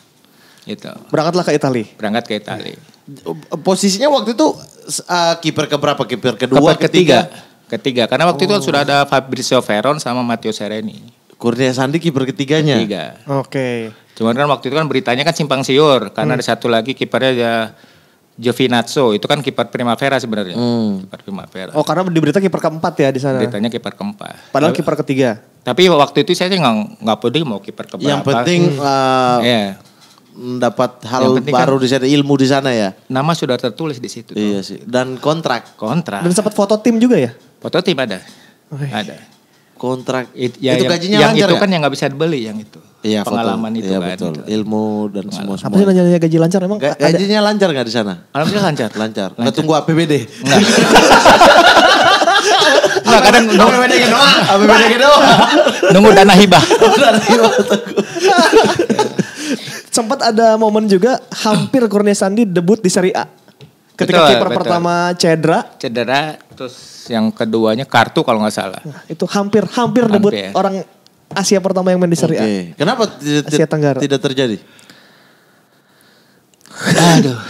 Itu. Berangkatlah ke Italia. Berangkat ke Italia. Oh, posisinya waktu itu uh, kiper ke keberapa? Kiper kedua, Kepat ketiga. ketiga? Ketiga, karena waktu oh. itu sudah ada Fabrizio Veron sama Matteo Sereni. Kurnia Sandi kiper ketiganya. Ketiga. Oke. Okay. Cuman kan waktu itu kan beritanya kan simpang siur karena hmm. ada satu lagi kipernya ya Giovinazzo itu kan kiper Primavera sebenarnya. Hmm. Kiper Primavera. Oh, karena di berita kiper keempat ya di sana. Beritanya kiper keempat. Padahal kiper ketiga. Tapi waktu itu saya nggak nggak peduli mau kiper keberapa. Yang penting hmm. uh, yeah. Iya. dapat hal kan baru kan, di sana, ilmu di sana ya. Nama sudah tertulis di situ. Iya sih. Dan kontrak. Kontrak. Dan sempat foto tim juga ya? Foto tim ada. Oh, ada. Kontrak. It, ya, itu yang, gajinya yang lancar itu ya? kan yang nggak bisa dibeli yang itu. Iya, pengalaman foto. itu iya, kan. Betul. Gitu. Ilmu dan semua semua. Apa sih nanya gaji lancar emang? G gajinya lancar gak di sana? Alhamdulillah lancar. Lancar. lancar. Nggak tunggu APBD. Enggak. kadang nunggu APBD gitu APBD gitu Nunggu dana hibah. Dana hibah Sempat ada momen juga hampir Kurnia Sandi debut di Serie A. Ketika kiper pertama cedera. Cedera terus yang keduanya kartu kalau nggak salah. Nah, itu hampir hampir, hampir. debut orang Asia pertama yang main di Serie okay. Kenapa tidak, Asia Tenggara. tidak terjadi? Aduh.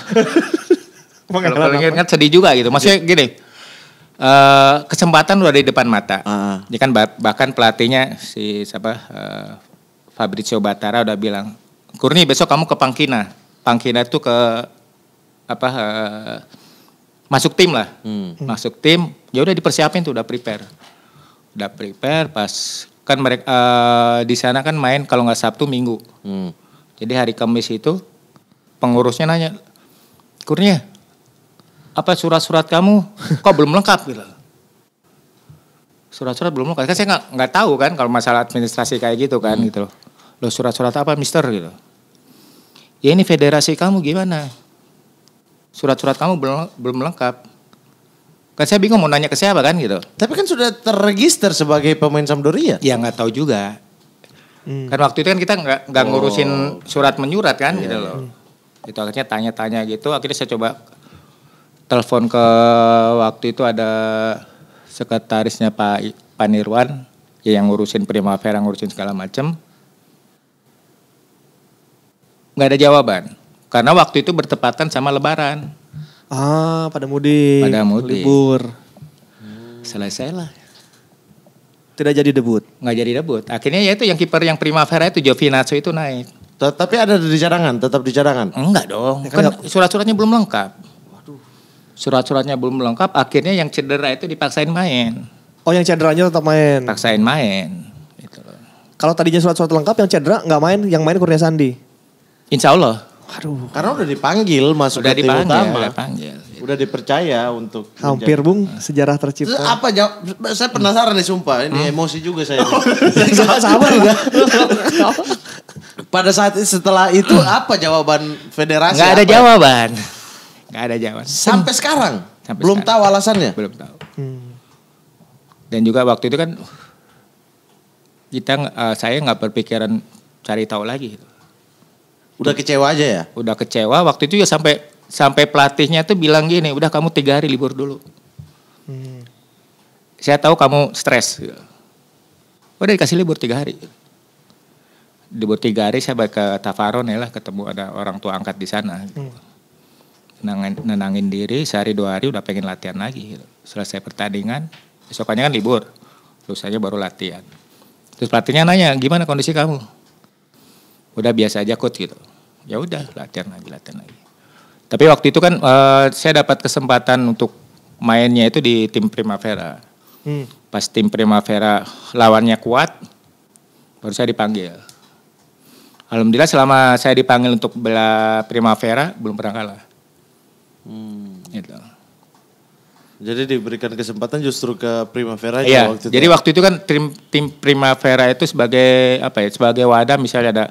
Kalau ingat sedih juga gitu. Maksudnya iya. gini, Uh, kesempatan udah di depan mata. Uh. kan bahkan pelatihnya si siapa uh, Fabrizio Batara udah bilang, "Kurni besok kamu ke Pangkina." Pangkina itu ke apa uh, masuk tim lah. Hmm. Masuk tim, ya udah dipersiapin tuh udah prepare. Udah prepare pas kan mereka uh, eh, di sana kan main kalau nggak Sabtu Minggu. Hmm. Jadi hari Kamis itu pengurusnya nanya, Kurnia, apa surat-surat kamu kok belum lengkap gitu? Surat-surat belum lengkap. Kan saya nggak nggak tahu kan kalau masalah administrasi kayak gitu kan hmm. gitu loh. Lo surat-surat apa Mister gitu? Ya ini federasi kamu gimana? Surat-surat kamu belum belum lengkap. Kan saya bingung mau nanya ke siapa kan gitu. Tapi kan sudah terregister sebagai pemain Sampdoria. Ya nggak tahu juga. Hmm. Kan waktu itu kan kita nggak nggak oh. ngurusin oh. surat menyurat kan yeah. gitu iya. loh. Hmm. Itu akhirnya tanya-tanya gitu. Akhirnya saya coba telepon ke waktu itu ada sekretarisnya Pak Panirwan ya yang ngurusin Primavera, ngurusin segala macam. Gak ada jawaban. Karena waktu itu bertepatan sama lebaran. Ah, pada mudik. Pada mudik. Libur. Hmm. Selesai lah. Tidak jadi debut. Nggak jadi debut. Akhirnya ya itu yang kiper yang Primavera itu Jovinazzo itu naik. Tapi ada di cadangan, tetap di cadangan. Enggak dong. Ya, kan kan surat-suratnya belum lengkap. Surat-suratnya belum lengkap, akhirnya yang cedera itu dipaksain main. Oh, yang cederanya tetap main. Paksain main. Gitu Kalau tadinya surat-surat lengkap yang cedera nggak main, yang main Kurnia Sandi. Insya Allah. Aduh. Karena udah dipanggil masuk udah ke dipanggil, utama. Udah dipanggil. Iya. Udah dipercaya untuk hampir menjadi... Bung sejarah tercipta. Apa jawab? Saya penasaran nih sumpah, ini hmm. emosi juga saya. Sama-sama juga. Pada saat setelah itu hmm. apa jawaban federasi? Gak ada apa? jawaban. gak ada jawaban. Sampai sekarang Sampai belum sekarang. tahu alasannya. Belum tahu. Hmm. Dan juga waktu itu kan kita uh, saya nggak berpikiran cari tahu lagi gitu Udah kecewa aja ya? Udah kecewa. Waktu itu ya sampai sampai pelatihnya tuh bilang gini, udah kamu tiga hari libur dulu. Hmm. Saya tahu kamu stres. Udah dikasih libur tiga hari. Libur tiga hari saya balik ke Tafaron ya lah ketemu ada orang tua angkat di sana. Hmm. Nenangin, nenangin diri sehari dua hari udah pengen latihan lagi. Selesai pertandingan besokannya kan libur. Terus saya baru latihan. Terus pelatihnya nanya gimana kondisi kamu? udah biasa aja kok gitu ya udah latihan lagi latihan lagi tapi waktu itu kan uh, saya dapat kesempatan untuk mainnya itu di tim Primavera hmm. pas tim Primavera lawannya kuat baru saya dipanggil alhamdulillah selama saya dipanggil untuk bela Primavera belum pernah kalah hmm. gitu jadi diberikan kesempatan justru ke Primavera ya waktu itu. Jadi ya? waktu itu kan tim tim Primavera itu sebagai apa ya? Sebagai wadah misalnya ada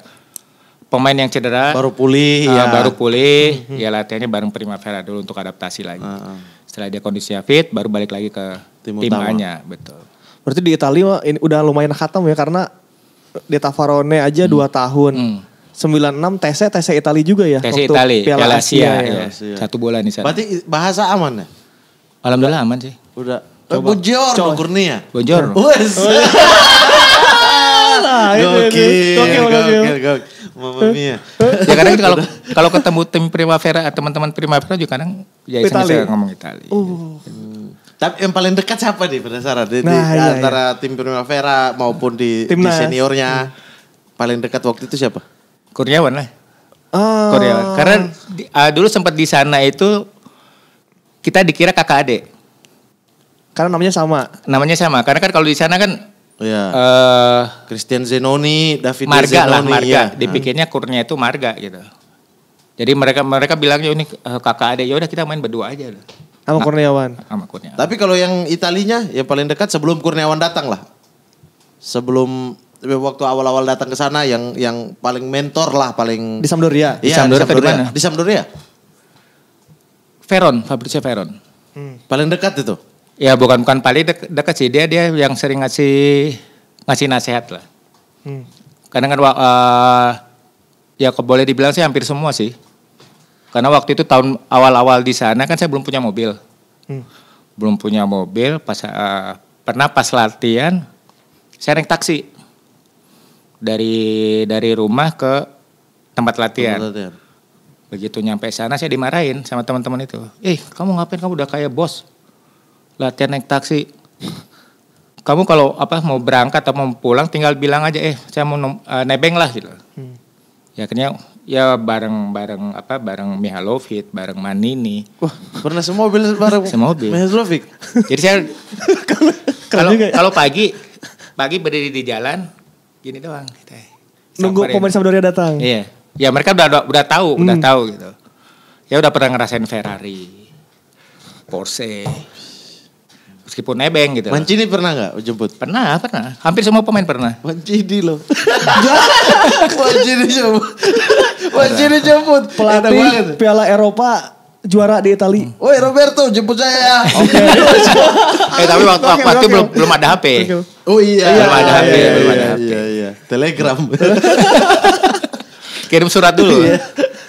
pemain yang cedera baru pulih uh, ya baru pulih hmm, hmm. ya latihannya bareng Primavera dulu untuk adaptasi lagi. Uh, uh. Setelah dia kondisinya fit baru balik lagi ke tim timannya betul. Berarti di Italia ini udah lumayan khatam ya karena di Tavarone aja 2 hmm. tahun. Hmm. 96 TC TC Italia juga ya. TC Italia, Piala, Asia, Asia ya. ya. Satu bola nih sana. Berarti bahasa aman ya? Alhamdulillah aman sih. Udah. Coba. Eh, Buongiorno Kurnia. Buongiorno. Wes. Nah, Mamma mia. Eh, eh. ya kadang kalau kalau ketemu tim Primavera eh, teman-teman Primavera juga kadang ya bisa ngomong Itali. Oh. Tapi yang paling dekat siapa nih penasaran di, nah, di iya, antara iya. tim Primavera maupun di, seniornya paling dekat waktu itu siapa? Kurniawan lah. Ah. Kurniawan. Karena ah, dulu sempat di sana itu kita dikira kakak adik. Karena namanya sama. Namanya sama. Karena kan kalau di sana kan Iya. Uh, Christian Zenoni, David Marga Zenoni, lah Marga. Ya. Dipikirnya kurnya itu Marga gitu. Jadi mereka mereka bilangnya ini eh, kakak ada. ya udah kita main berdua aja. Sama nah, Kurniawan. Sama Kurniawan. Tapi kalau yang Italinya yang paling dekat sebelum Kurniawan datang lah. Sebelum eh, waktu awal-awal datang ke sana yang yang paling mentor lah paling di Sampdoria. Iya, di Sampdoria, di Sampdoria. Di Sampdoria. Veron, Fabrizio Veron. Hmm. Paling dekat itu ya bukan bukan paling dek, dekat sih dia dia yang sering ngasih ngasih nasihat lah hmm. karena kan uh, ya boleh dibilang sih hampir semua sih karena waktu itu tahun awal-awal di sana kan saya belum punya mobil hmm. belum punya mobil pas uh, pernah pas latihan saya naik taksi dari dari rumah ke tempat latihan, tempat latihan. begitu nyampe sana saya dimarahin sama teman-teman itu eh kamu ngapain kamu udah kayak bos latihan naik taksi kamu kalau apa mau berangkat atau mau pulang tinggal bilang aja eh saya mau uh, nebeng lah gitu hmm. ya akhirnya ya bareng bareng apa bareng Mihalovic bareng Manini wah pernah semua mobil bareng semobil Mihalovic jadi saya kalau ya? kalau pagi pagi berdiri di jalan gini doang gitu. nunggu pemain Sampdoria datang iya ya mereka udah udah tahu hmm. udah tahu gitu ya udah pernah ngerasain Ferrari Porsche meskipun nebeng gitu. Mancini pernah nggak jemput? Pernah, pernah. Hampir semua pemain pernah. Mancini loh. Mancini jemput. Mancini jemput. Pelatih Piala Eropa juara di Itali. Hmm. Woi Roberto jemput saya. Ya. Oke. Okay. eh tapi waktu aku waktu belum belum ada HP. Oh iya. Belum ada HP, iya, belum iya, ada HP. Iya, iya. Telegram. Kirim surat dulu. Iya.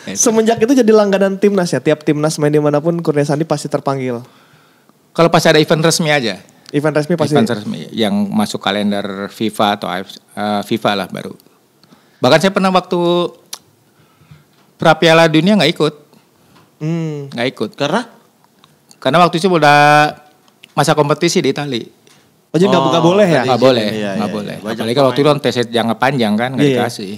Gitu. Semenjak itu jadi langganan timnas ya. Tiap timnas main dimanapun Kurnia Sandi pasti terpanggil. Kalau pas ada event resmi aja. Event resmi pasti. Event resmi yang masuk kalender FIFA atau uh, FIFA lah baru. Bahkan saya pernah waktu Prapiala Dunia nggak ikut. Hmm. ikut. Karena? Karena waktu itu udah masa kompetisi di Itali. Oh jadi nggak oh, boleh ya? Nggak boleh, iya, nggak iya, boleh. Iya, Apalagi kalau waktu itu tes jangka panjang kan nggak iya, dikasih.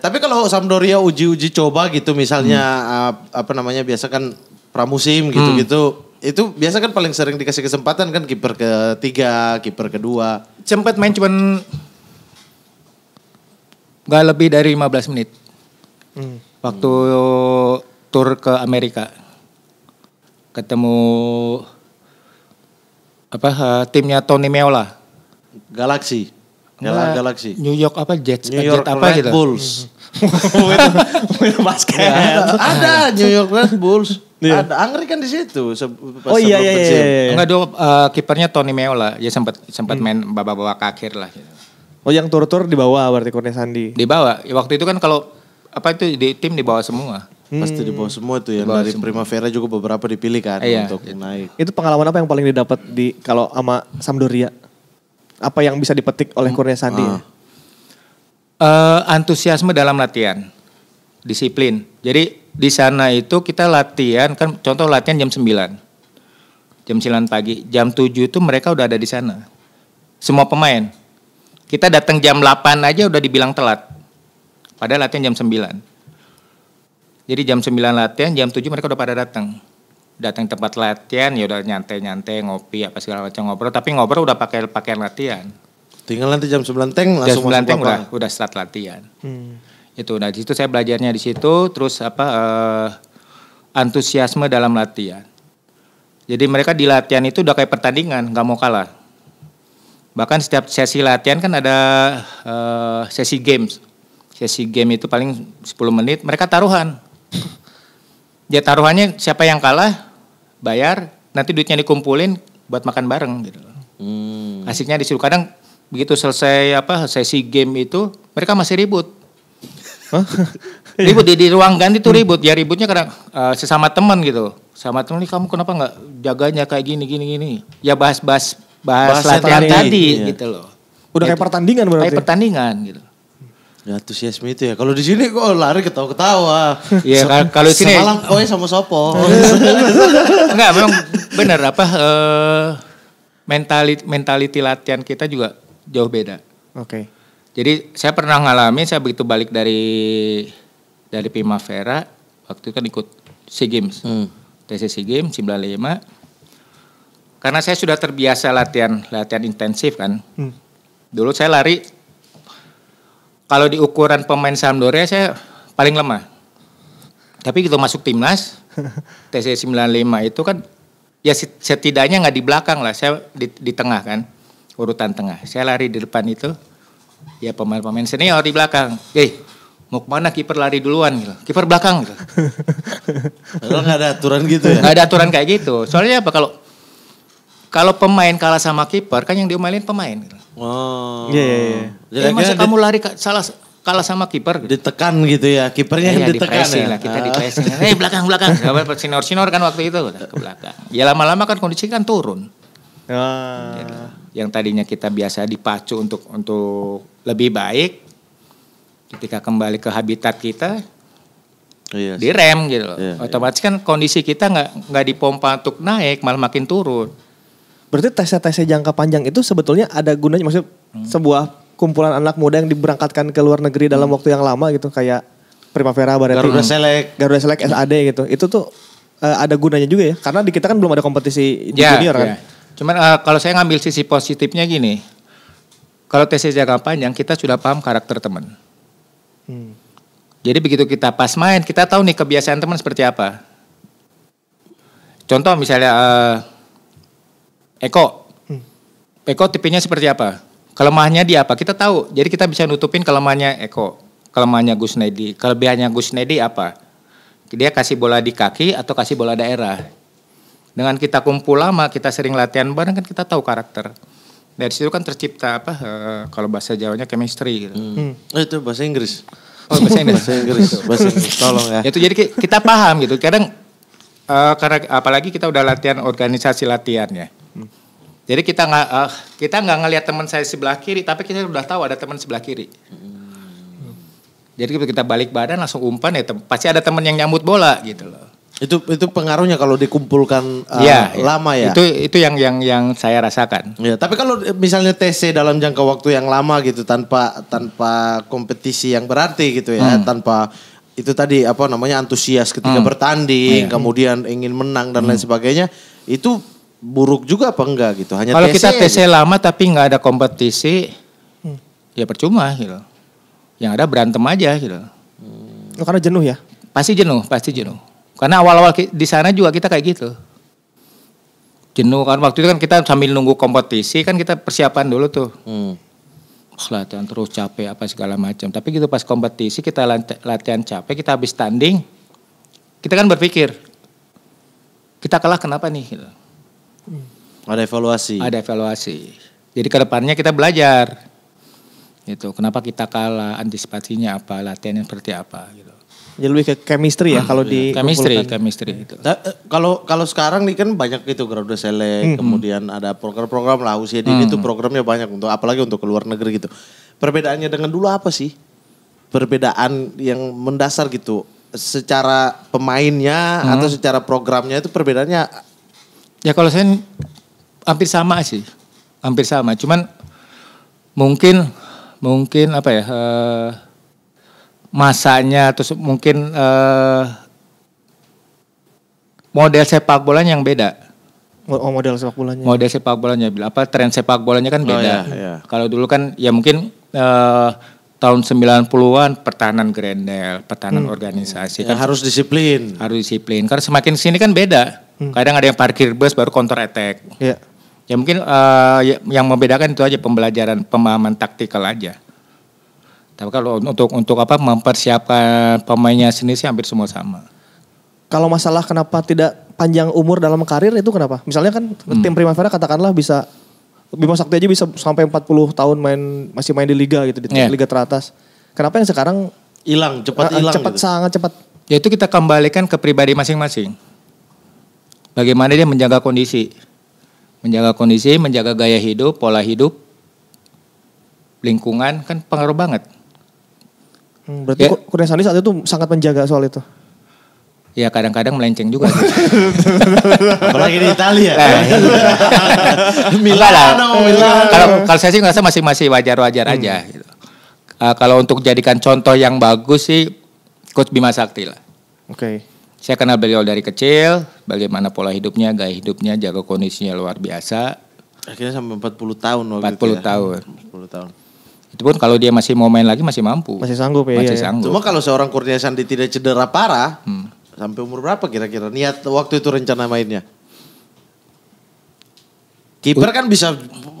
Tapi kalau Sampdoria uji-uji coba gitu misalnya hmm. Eh, apa namanya biasa kan pramusim gitu-gitu. Hmm itu biasa kan paling sering dikasih kesempatan kan kiper ketiga, kiper kedua. Cepet main cuman nggak lebih dari 15 menit. Hmm. Waktu hmm. tur ke Amerika. Ketemu apa uh, timnya Tony Meola. Galaxy. Galaxy. New York apa Jets, New York Jet apa gitu. Red gitu. Bulls. Hmm basket. Ya, ada New York Red Bulls. Ya. Ada Angri kan di situ. Se oh iya iya iya, iya, iya Enggak dong eh, kipernya Tony Meola. Dia sempat sempat hmm. main bawa-bawa akhir lah Oh yang tur-tur dibawa berarti Kurnia Sandi. Dibawa. Waktu itu kan kalau apa itu di tim di bawah semua. Hmm. Pasti bawah semua tuh ya. dari semua. Primavera juga beberapa dipilih kan iya. untuk naik. Itu pengalaman apa yang paling didapat di kalau sama Sampdoria? Apa yang bisa dipetik oleh Kurnia Sandi? Hmm. Ah. Uh, antusiasme dalam latihan, disiplin. Jadi di sana itu kita latihan kan contoh latihan jam 9. Jam 9 pagi, jam 7 itu mereka udah ada di sana. Semua pemain. Kita datang jam 8 aja udah dibilang telat. Padahal latihan jam 9. Jadi jam 9 latihan, jam 7 mereka udah pada datang. Datang tempat latihan ya udah nyantai-nyantai, ngopi apa segala macam ngobrol, tapi ngobrol udah pakai pakaian latihan. Tinggal nanti jam 9 teng langsung jam 9 teng udah, udah start latihan. Hmm. Itu nah di situ saya belajarnya di situ terus apa uh, antusiasme dalam latihan. Jadi mereka di latihan itu udah kayak pertandingan, nggak mau kalah. Bahkan setiap sesi latihan kan ada uh, sesi games. Sesi game itu paling 10 menit, mereka taruhan. Dia ya taruhannya siapa yang kalah bayar, nanti duitnya dikumpulin buat makan bareng gitu. Hmm. Asiknya di situ kadang begitu selesai apa sesi game itu mereka masih ribut ribut di, di ruang ganti tuh ribut ya ributnya karena uh, sesama teman gitu sama teman kamu kenapa nggak jaganya kayak gini gini gini ya bahas bahas bahas, bahas latihan tadi, tadi iya. gitu loh udah gitu. kayak pertandingan berarti kayak pertandingan gitu Ya antusiasme itu ya. Kalau di sini kok lari ketawa-ketawa. Iya, -ketawa. kalau di sini semalam kowe sama sopo. Enggak, memang benar apa uh, mentality mentality latihan kita juga jauh beda. Oke. Okay. Jadi saya pernah ngalami saya begitu balik dari dari Primavera waktu itu kan ikut SEA Games. Hmm. TCC Games 95 karena saya sudah terbiasa latihan latihan intensif kan. Hmm. Dulu saya lari kalau di ukuran pemain Sampdoria saya paling lemah. Tapi gitu masuk timnas TC 95 itu kan ya setidaknya nggak di belakang lah, saya di, di tengah kan urutan tengah. Saya lari di depan itu, ya pemain-pemain senior di belakang. Eh, mau kemana kiper lari duluan gitu. Kiper belakang gitu. Kalau nggak ada aturan gitu ya? Nggak ada aturan kayak gitu. Soalnya apa kalau kalau pemain kalah sama kiper kan yang diomelin pemain. Gitu. Oh. Iya. Yeah, iya, iya. yeah, masa kamu lari salah kalah sama kiper gitu. ditekan gitu ya kipernya iya, yang ditekan ya lah, kita ah. di pressing hey, eh, belakang belakang sinor sinor kan waktu itu gitu. ke belakang ya lama-lama kan kondisi kan turun Ah. Gitu yang tadinya kita biasa dipacu untuk untuk lebih baik ketika kembali ke habitat kita yes. Iya direm gitu loh. Yeah, iya. Otomatis yeah. kan kondisi kita nggak nggak dipompa untuk naik malah makin turun. Berarti tes-tes jangka panjang itu sebetulnya ada gunanya maksud hmm. sebuah kumpulan anak muda yang diberangkatkan ke luar negeri dalam hmm. waktu yang lama gitu kayak Primavera, Barat Garuda Select, Garuda Select, SAD gitu. Itu tuh uh, ada gunanya juga ya, karena di kita kan belum ada kompetisi junior ya, kan. Yeah. Cuman uh, kalau saya ngambil sisi positifnya gini, kalau tes jangka panjang kita sudah paham karakter teman. Hmm. Jadi begitu kita pas main, kita tahu nih kebiasaan teman seperti apa. Contoh misalnya uh, Eko, hmm. Eko tipenya seperti apa? Kelemahannya dia apa? Kita tahu. Jadi kita bisa nutupin kelemahannya Eko, kelemahannya Gus Nedi, kelebihannya Gus Nedi apa? Dia kasih bola di kaki atau kasih bola daerah dengan kita kumpul lama kita sering latihan bareng kan kita tahu karakter dari situ kan tercipta apa uh, kalau bahasa Jawanya chemistry gitu. Hmm. hmm. Oh, itu bahasa Inggris. Oh, bahasa Inggris. bahasa Inggris. bahasa Inggris. Tolong ya. Itu jadi kita paham gitu. Kadang uh, karena apalagi kita udah latihan organisasi latihannya Hmm. Jadi kita nggak uh, kita nggak ngelihat teman saya sebelah kiri, tapi kita udah tahu ada teman sebelah kiri. Hmm. Jadi kita balik badan langsung umpan ya, pasti ada teman yang nyambut bola gitu loh. Itu itu pengaruhnya kalau dikumpulkan uh, ya, lama ya. Itu itu yang yang yang saya rasakan. Ya, tapi kalau eh, misalnya TC dalam jangka waktu yang lama gitu tanpa tanpa kompetisi yang berarti gitu ya, hmm. tanpa itu tadi apa namanya antusias ketika hmm. bertanding, iya. kemudian ingin menang dan hmm. lain sebagainya, itu buruk juga apa enggak gitu. Hanya Kalau kita TC aja. lama tapi nggak ada kompetisi, hmm. ya percuma gitu. Yang ada berantem aja gitu. Hmm. Karena jenuh ya? Pasti jenuh, pasti jenuh. Karena awal-awal di sana juga kita kayak gitu. Jenuh kan waktu itu kan kita sambil nunggu kompetisi kan kita persiapan dulu tuh. Hmm. latihan terus capek apa segala macam. Tapi gitu pas kompetisi kita latihan capek, kita habis tanding, kita kan berpikir kita kalah kenapa nih? Hmm. Ada evaluasi. Ada evaluasi. Jadi kedepannya kita belajar itu Kenapa kita kalah? Antisipasinya apa? latihan yang seperti apa? Gitu. Jadi lebih ke chemistry ya ah, kalau iya. di chemistry, chemistry itu. Eh, kalau kalau sekarang nih kan banyak itu graduate select, hmm. kemudian ada program-program lah usia dini hmm. itu programnya banyak untuk apalagi untuk ke luar negeri gitu. Perbedaannya dengan dulu apa sih? Perbedaan yang mendasar gitu secara pemainnya hmm. atau secara programnya itu perbedaannya ya kalau saya hampir sama sih. Hampir sama, cuman mungkin mungkin apa ya? Uh, masanya terus mungkin uh, model sepak bola yang beda. Oh, oh model sepak bolanya. Model sepak bolanya, apa tren sepak bolanya kan oh, beda. Oh, iya, iya. Kalau dulu kan ya mungkin uh, tahun 90-an pertahanan grendel, pertahanan hmm. organisasi ya, kan harus disiplin. Harus disiplin. Karena semakin sini kan beda. Hmm. Kadang ada yang parkir bus baru counter attack. Ya. Ya mungkin uh, yang membedakan itu aja pembelajaran pemahaman taktikal aja. Tapi kalau untuk untuk apa mempersiapkan pemainnya sendiri sih hampir semua sama. Kalau masalah kenapa tidak panjang umur dalam karir itu kenapa? Misalnya kan hmm. tim Primavera katakanlah bisa Bima Sakti aja bisa sampai 40 tahun main masih main di liga gitu di yeah. liga teratas. Kenapa yang sekarang hilang cepat hilang cepat gitu. sangat cepat. Ya itu kita kembalikan ke pribadi masing-masing. Bagaimana dia menjaga kondisi. Menjaga kondisi, menjaga gaya hidup, pola hidup, lingkungan kan pengaruh banget. Hmm, berarti ya. Kurnia Sandi saat itu sangat menjaga soal itu. Ya kadang-kadang melenceng juga. Apalagi di Italia. Eh. mila lah Kalau saya sih ngerasa masih masih wajar-wajar hmm. aja. Gitu. Uh, kalau untuk jadikan contoh yang bagus sih Coach Bima Sakti lah. Oke. Okay. Saya kenal beliau dari kecil, bagaimana pola hidupnya, gaya hidupnya, jaga kondisinya luar biasa. Akhirnya sampai 40 tahun waktu 40 ya. tahun. 40 tahun. Itu pun kalau dia masih mau main lagi masih mampu. Masih sanggup ya. Masih iya, sanggup. Cuma kalau seorang Kurnia Sandi tidak cedera parah, hmm. sampai umur berapa kira-kira niat waktu itu rencana mainnya? Kiper kan bisa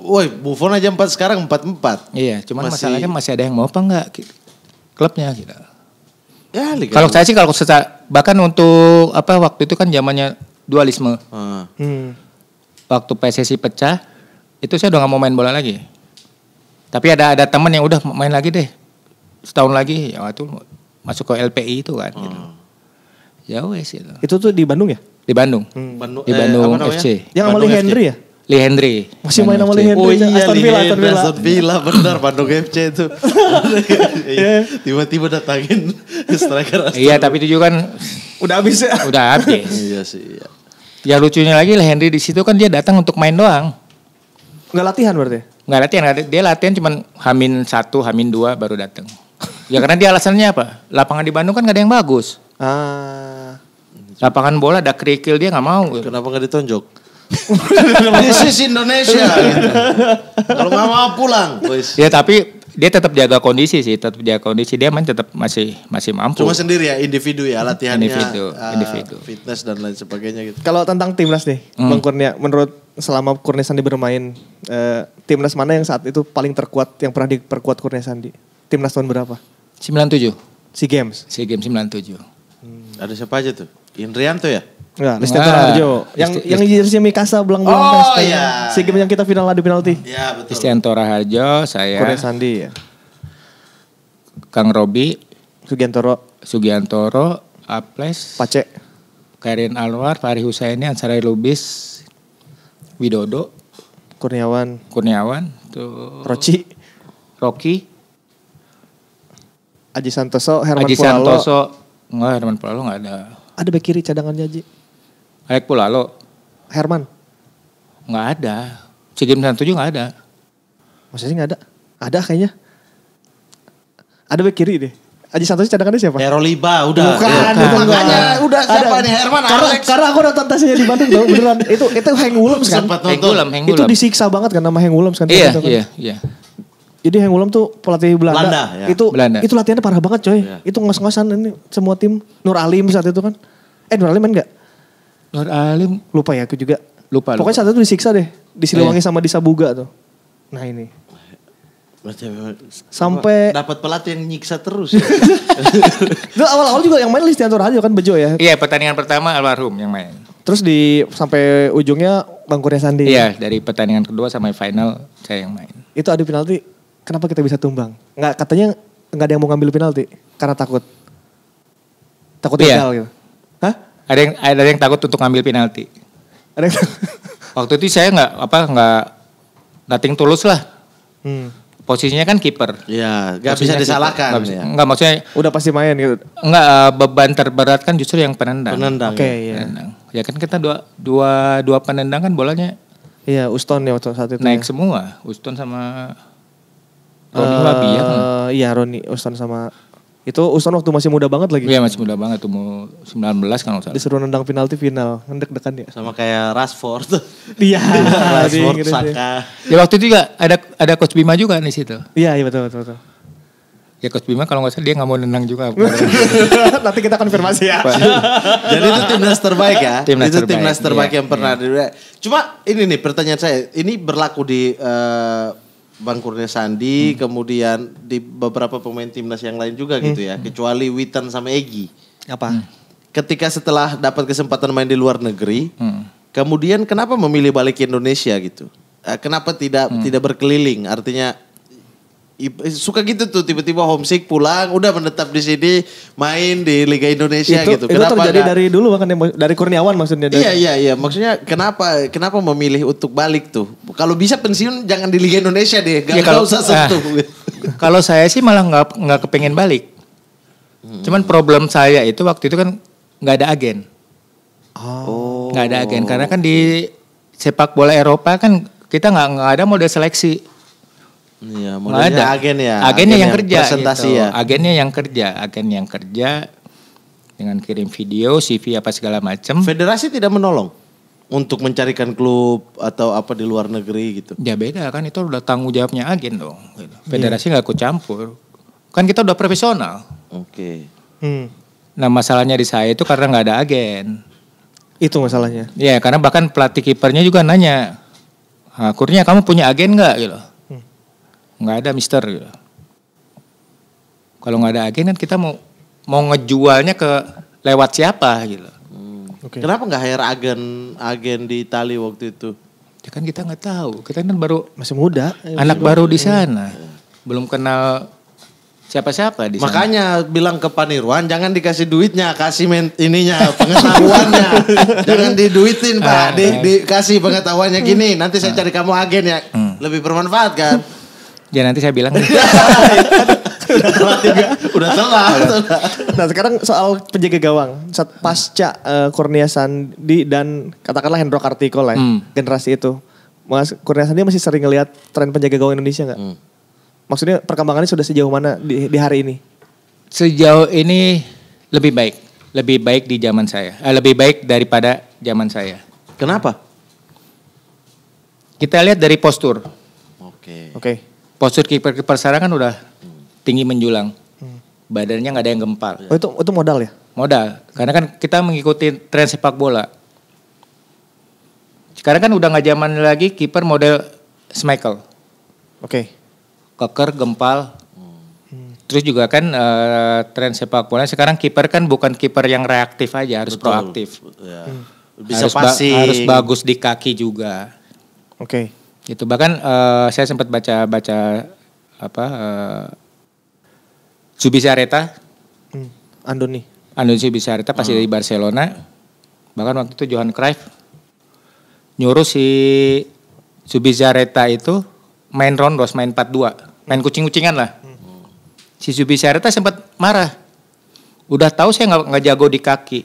woi Buffon aja empat sekarang empat empat. Iya, cuman masih... masalahnya masih ada yang mau apa enggak klubnya gitu. Ya, kalau saya sih kalau secara, bahkan untuk apa waktu itu kan zamannya dualisme. Ah. Hmm. Waktu PSSI pecah, itu saya udah nggak mau main bola lagi. Tapi ada ada teman yang udah main lagi deh. Setahun lagi ya waktu masuk ke LPI itu kan. Gitu. Hmm. Gitu. Ya wes itu. Itu tuh di Bandung ya? Di Bandung. Hmm. Bandu di eh, Bandung eh, FC. Yang sama Lee Henry ya? Lee Henry. Masih main sama Lee Henry. Oh iya, Aston Villa, Aston Villa. Aston Villa benar Bandung FC itu. Iya, tiba-tiba datangin striker Aston. Iya, tapi itu juga kan udah habis ya. Udah habis. iya sih, iya. Ya lucunya lagi Lee Henry di situ kan dia datang untuk main doang. Enggak latihan berarti? nggak latihan dia latihan cuman hamin satu hamin dua baru datang ya karena dia alasannya apa lapangan di Bandung kan gak ada yang bagus ah lapangan bola ada kerikil dia nggak mau kenapa gak ditonjok This is Indonesia. Kalau nggak mau pulang. Ya tapi dia tetap jaga kondisi sih, tetap jaga kondisi dia main tetap masih masih mampu. Cuma sendiri ya individu ya latihannya. Individu, uh, individu. Fitness dan lain sebagainya gitu. Kalau tentang timnas nih, hmm. Bang Kurnia, menurut selama Kurnia Sandi bermain uh, timnas mana yang saat itu paling terkuat yang pernah diperkuat Kurnia Sandi? Timnas tahun berapa? 97. SEA Games. SEA Games 97. Hmm. Ada siapa aja tuh? Indrianto ya? Enggak, Listianto nah, Harjo. Yang Listi, yang jersey Mikasa belang belang Oh iya. Yeah. SEA Games yang kita final adu penalti. Iya, betul. Listianto Harjo, saya Kurnia Sandi ya. Kang Robi, Sugiantoro, Sugiantoro, Aples, Pace, Karin Alwar, Fahri Husaini, Ansari Lubis, Widodo, Kurniawan, Kurniawan, tuh Roci, Rocky, Aji Santoso, Herman Aji Pulalo. Santoso, enggak Herman Pulalo enggak ada. Ada bek kiri cadangannya Aji. Ayak Pulalo. Herman. Enggak ada. Sigim Santoso enggak ada. Maksudnya enggak ada? Ada kayaknya. Ada bek kiri deh. Aji Santoso cadangannya siapa? Heroliba udah. Bukan, ya, itu makanya udah siapa Ada. nih Herman karena, Alex. Karena aku nonton tasnya di Bandung tau beneran. Itu itu Heng Wulam kan. Heng Willems, Heng Itu disiksa banget kan nama Heng Wulam kan. Iya, kan? iya, iya. Jadi Heng Wulam tuh pelatih Belanda. Belanda ya. Itu Belanda. itu latihannya parah banget coy. Ya. Itu ngos-ngosan ini semua tim. Nur Alim saat itu kan. Eh Nur Alim main gak? Nur Alim lupa ya aku juga. Lupa. Pokoknya lupa. saat itu disiksa deh. Di Siliwangi iya. sama di Sabuga tuh. Nah ini sampai dapat pelatih yang nyiksa terus. Ya. awal-awal juga yang main Listianto Radio kan Bejo ya. Iya, pertandingan pertama almarhum yang main. Terus di sampai ujungnya Bang Kurnia Sandi. Iya, dari pertandingan kedua sampai final saya yang main. Itu adu penalti. Kenapa kita bisa tumbang? Enggak katanya enggak ada yang mau ngambil penalti karena takut. Takut iya. gagal gitu. Hah? Ada yang ada yang takut untuk ngambil penalti. Ada yang Waktu itu saya enggak apa enggak nothing tulus lah. Hmm posisinya kan kiper. Iya, nggak bisa disalahkan. Nggak, ya. maksudnya udah pasti main gitu. Nggak eh, beban terberat kan justru yang penendang. Penendang. Oke, okay, ya. Iya. Penendang. Ya kan kita dua dua dua penendang kan bolanya. Iya, Uston ya waktu saat itu. Naik ya. semua, Uston sama Roni uh, eh, Wabian. Iya, Roni Uston sama itu Uston waktu masih muda banget lagi. Iya, masih muda banget umur 19 kan Uston. Disuruh nendang penalti final, deg dekannya ya. Sama kayak Rashford. Iya, Rashford iya, Saka. Ya waktu itu juga ada ada coach Bima juga di situ. Iya, iya betul betul. betul. Ya Coach Bima kalau nggak salah dia nggak mau nendang juga. Nanti kita konfirmasi ya. Jadi itu timnas terbaik ya. Timnas itu terbaik. timnas terbaik iya, yang pernah iya. Cuma ini nih pertanyaan saya, ini berlaku di eh, Bang Kurnia Sandi, hmm. kemudian di beberapa pemain timnas yang lain juga hmm. gitu ya, kecuali Witan sama Egi. Apa? Hmm. Ketika setelah dapat kesempatan main di luar negeri, hmm. kemudian kenapa memilih balik ke Indonesia gitu? Eh, kenapa tidak hmm. tidak berkeliling? Artinya Eh, suka gitu tuh tiba-tiba homesick pulang udah menetap di sini main di Liga Indonesia itu, gitu. Itu kenapa terjadi gak, dari dulu bahkan dari Kurniawan maksudnya. Dari... Iya iya iya maksudnya kenapa kenapa memilih untuk balik tuh? Kalau bisa pensiun jangan di Liga Indonesia deh. Gak, ya, kalau, gak usah ah, sentuh. kalau saya sih malah nggak nggak kepengen balik. Hmm. Cuman problem saya itu waktu itu kan nggak ada agen. Oh. Nggak ada agen karena kan di sepak bola Eropa kan kita nggak nggak ada model seleksi. Iya, nah, modelnya ada. agen ya. Agennya agen yang, yang kerja presentasi gitu. ya. Agennya yang kerja, agen yang kerja dengan kirim video, CV apa segala macam. Federasi tidak menolong untuk mencarikan klub atau apa di luar negeri gitu. Ya beda kan itu udah tanggung jawabnya agen dong. Gitu. Iya. Federasi nggak yeah. ikut campur. Kan kita udah profesional. Oke. Okay. Hmm. Nah masalahnya di saya itu karena nggak ada agen. Itu masalahnya. Ya karena bahkan pelatih kipernya juga nanya, ah, kurnya kamu punya agen nggak gitu nggak ada mister gitu. Kalau nggak ada agen kan kita mau mau ngejualnya ke lewat siapa gitu. Hmm. Okay. Kenapa nggak hire agen agen di Itali waktu itu? Ya kan kita nggak tahu. Kita kan baru masih muda, anak iya. baru di iya. sana, belum kenal siapa-siapa di Makanya sana. bilang ke Paniruan jangan dikasih duitnya, kasih men, ininya pengetahuannya. jangan diduitin, Pak. Ah, di, iya. dikasih pengetahuannya gini, nanti saya ah. cari kamu agen ya. Hmm. Lebih bermanfaat kan? Ya nanti saya bilang. udah telat juga. Udah telat. nah sekarang soal penjaga gawang. Saat pasca uh, Kurnia Sandi dan katakanlah Hendro Kartiko lah ya, hmm. generasi itu. Mas Kurnia Sandi masih sering ngelihat tren penjaga gawang Indonesia nggak? Hmm. Maksudnya perkembangannya sudah sejauh mana di, di hari ini? Sejauh ini lebih baik, lebih baik di zaman saya, eh, lebih baik daripada zaman saya. Kenapa? Kita lihat dari postur. Oke. Okay. Oke. Okay postur kiper kiper sekarang kan udah tinggi menjulang. Hmm. Badannya nggak ada yang gempal. Oh itu itu modal ya? Modal. Karena kan kita mengikuti tren sepak bola. Sekarang kan udah nggak zaman lagi kiper model Michael, Oke. Okay. Keker, gempal. Hmm. Terus juga kan uh, tren sepak bola sekarang kiper kan bukan kiper yang reaktif aja, harus Betul. proaktif. Ya. Hmm. Bisa harus Ba harus bagus di kaki juga. Oke. Okay. Gitu. Bahkan uh, saya sempat baca-baca apa uh, eh, Subisareta. Hmm. Andoni. Andoni Zubizarreta pasti hmm. Ah. dari Barcelona. Bahkan waktu itu Johan Cruyff nyuruh si Subisareta itu main rondos, main 4-2. Main hmm. kucing-kucingan lah. Hmm. Si Subisareta sempat marah. Udah tahu saya nggak jago di kaki.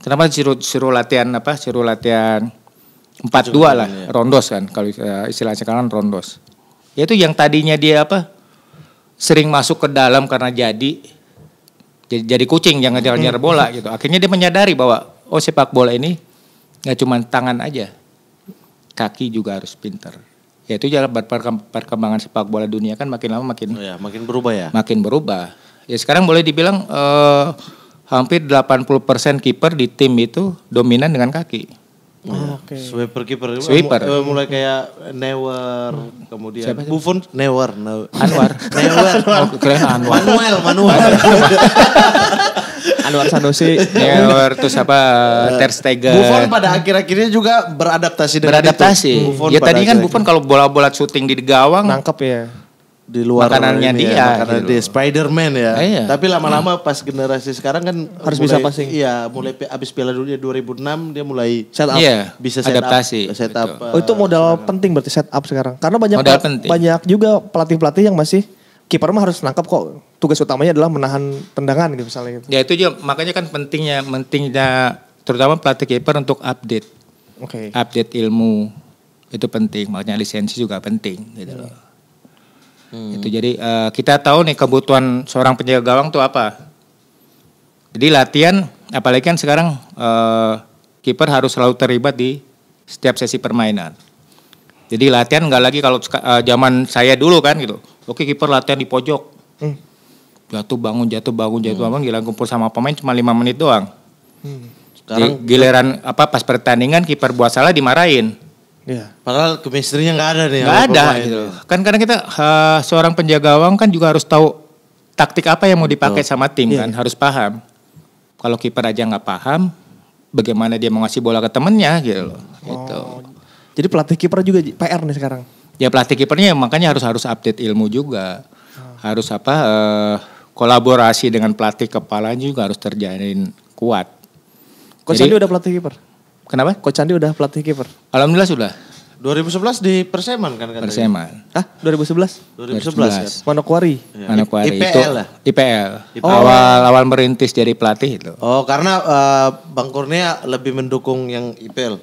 Kenapa suruh, suruh latihan apa? Suruh latihan Empat dua lah, ya. rondos kan kalau eh, istilahnya istilah sekarang rondos. Yaitu yang tadinya dia apa sering masuk ke dalam karena jadi jadi, jadi kucing yang ngejar-ngejar hmm. bola gitu. Akhirnya dia menyadari bahwa oh sepak bola ini nggak cuma tangan aja, kaki juga harus pinter. Ya itu jalan perkembangan sepak bola dunia kan makin lama makin oh ya, makin berubah ya. Makin berubah. Ya sekarang boleh dibilang eh, hampir 80% kiper di tim itu dominan dengan kaki. Iya. Oh, pergi Okay. Sweeper kiper. Sweeper. Mulai, mulai kayak Neuer hmm. kemudian siapa, siapa? Buffon Newer, Newer. Anwar. Anwar. Oh, Anwar. Manuel, Manuel. Anwar Sanusi, Neuer, terus apa Ter Stegen. Buffon pada akhir-akhirnya juga beradaptasi dengan beradaptasi. Itu. Buffon ya tadi kan Buffon kalau bola-bola syuting di gawang nangkep ya di luar makanannya ini, ya, dia, ya, makanan gitu. dia Spiderman ya. Eh, iya. Tapi lama-lama hmm. pas generasi sekarang kan harus mulai, bisa passing. Iya, mulai abis Piala Dunia 2006 dia mulai set up, yeah, bisa set adaptasi. Up, set up. Uh, oh, itu modal sekarang. penting berarti set up sekarang. Karena banyak modal penting. banyak juga pelatih-pelatih yang masih kiper mah harus nangkap kok. Tugas utamanya adalah menahan tendangan gitu misalnya gitu. Ya itu juga makanya kan pentingnya pentingnya terutama pelatih kiper untuk update. Oke. Okay. Update ilmu itu penting, makanya lisensi juga penting gitu iya. loh. Hmm Hmm. Itu jadi uh, kita tahu nih kebutuhan seorang penjaga gawang tuh apa. Jadi latihan, apalagi kan sekarang uh, kiper harus selalu terlibat di setiap sesi permainan. Jadi latihan nggak lagi kalau uh, zaman saya dulu kan gitu. Oke kiper latihan di pojok. Hmm. Jatuh bangun jatuh bangun jatuh hmm. bangun gila kumpul sama pemain cuma lima menit doang. Hmm. Sekarang di, giliran apa pas pertandingan kiper buat salah dimarahin. Iya. Padahal kemistrinya nggak ada nih. Nggak ada gitu. Kan karena kita uh, seorang penjaga gawang kan juga harus tahu taktik apa yang mau dipakai Betul. sama tim yeah. kan harus paham. Kalau kiper aja nggak paham, bagaimana dia mau ngasih bola ke temennya gitu, gitu. Oh. Gitu. Jadi pelatih kiper juga PR nih sekarang. Ya pelatih kipernya makanya harus harus update ilmu juga. Oh. Harus apa uh, kolaborasi dengan pelatih kepala juga harus terjalin kuat. Coach Jadi, Andi udah pelatih kiper. Kenapa? Coach Andi udah pelatih kiper. Alhamdulillah sudah. 2011 di Perseman kan kan? Perseman. Hah? 2011? 2011, 2011. ya. Manokwari. Ya. Manokwari IPL itu lah. IPL. IPL. Oh. Awal awal merintis jadi pelatih itu. Oh, karena uh, Bang Kurnia lebih mendukung yang IPL.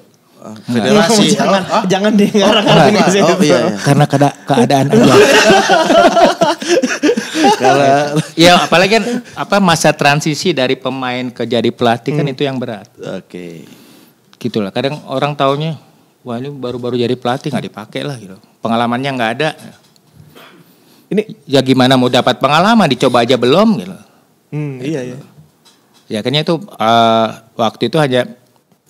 Eh, federasi federasi. jangan, oh, jangan deh orang oh, ini oh, oh, iya, iya. Karena kada, keadaan aja. Karena ya apalagi kan apa masa transisi dari pemain ke jadi pelatih kan hmm. kan itu yang berat. Oke. Okay. Gitulah. Kadang orang taunya wah ini baru-baru jadi pelatih nggak dipakai lah gitu. Pengalamannya nggak ada. Ini ya gimana mau dapat pengalaman dicoba aja belum gitu. Hmm, gitu. iya iya. Ya akhirnya itu uh, waktu itu hanya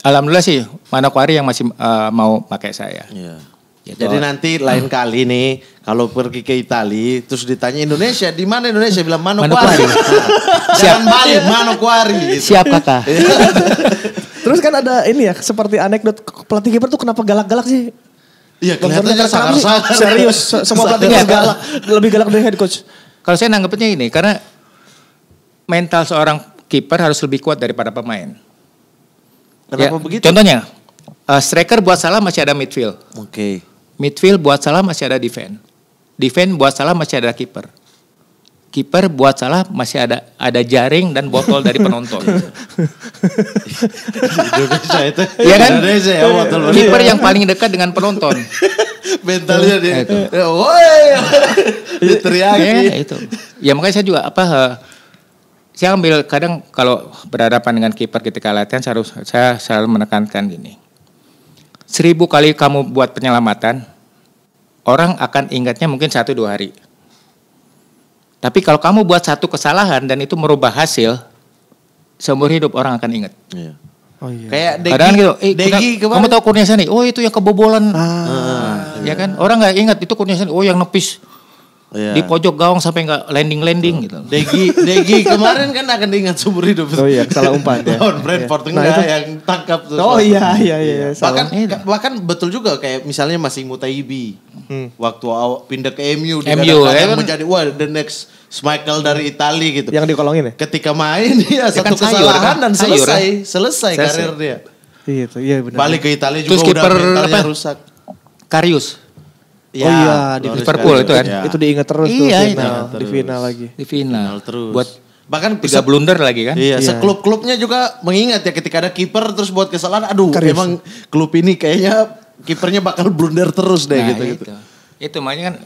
alhamdulillah sih Manokwari yang masih uh, mau pakai saya. Iya. Gitu. Jadi nanti lain kali nih kalau pergi ke Itali terus ditanya Indonesia di mana Indonesia bilang Manokwari. Manokwari. Jangan balik Manokwari gitu. Siap iya. Terus kan ada ini ya seperti anekdot pelatih kiper tuh kenapa galak-galak sih? Iya kelihatannya sangat sangat Serius semua pelatihnya galak lebih galak dari head coach. Kalau saya nanggepnya ini karena mental seorang kiper harus lebih kuat daripada pemain. Kenapa ya, begitu? Contohnya uh, striker buat salah masih ada midfield. Oke. Okay. Midfield buat salah masih ada defense. Defense buat salah masih ada kiper kiper buat salah masih ada ada jaring dan botol dari penonton. Iya kan? Ya, kiper yang paling dekat dengan penonton. Mentalnya dia. Woi. Iya. Diteriaki. Iya, iya, itu. Ya makanya saya juga apa eh, saya ambil kadang kalau berhadapan dengan kiper ketika latihan saya harus saya selalu menekankan gini. Seribu kali kamu buat penyelamatan, orang akan ingatnya mungkin satu dua hari tapi kalau kamu buat satu kesalahan dan itu merubah hasil, seumur hidup orang akan ingat. Iya. Oh, iya. Kayak Degi, kan gitu, eh, Degi kita, kamu tahu Kurniasani? Oh itu yang kebobolan, ah, ah, iya. ya kan? Orang nggak ingat itu Kurniasani. Oh yang nepis Yeah. Di pojok gawang sampai nggak landing-landing gitu. Degi, Degi kemarin kan akan diingat seumur hidup. Oh iya, salah umpan ya. Lawan Brentford yeah. Iya. nah, yang tangkap Oh iya, iya, iya. iya bahkan, iya. bahkan betul juga kayak misalnya masih Mutaibi. Hmm. Waktu awal, pindah ke MU. MU ya kan? Menjadi, wah the next Michael dari Italia gitu. Yang dikolongin ya? Ketika main iya, ya, ya satu kan kesalahan sayur, dan selesai. Sayur, kan? ya? Selesai karir dia. Iya, iya benar. Balik ke Italia juga Terus udah mentalnya rusak. Karius oh iya di Liverpool itu kan. Ya. Itu diingat terus iya, tuh final, iya. di final lagi. Di final. final terus. Buat bahkan tiga blunder lagi kan. Iya, iya. seklub-klubnya juga mengingat ya ketika ada kiper terus buat kesalahan, aduh Karis. memang klub ini kayaknya kipernya bakal blunder terus deh gitu gitu Nah Itu, itu makanya kan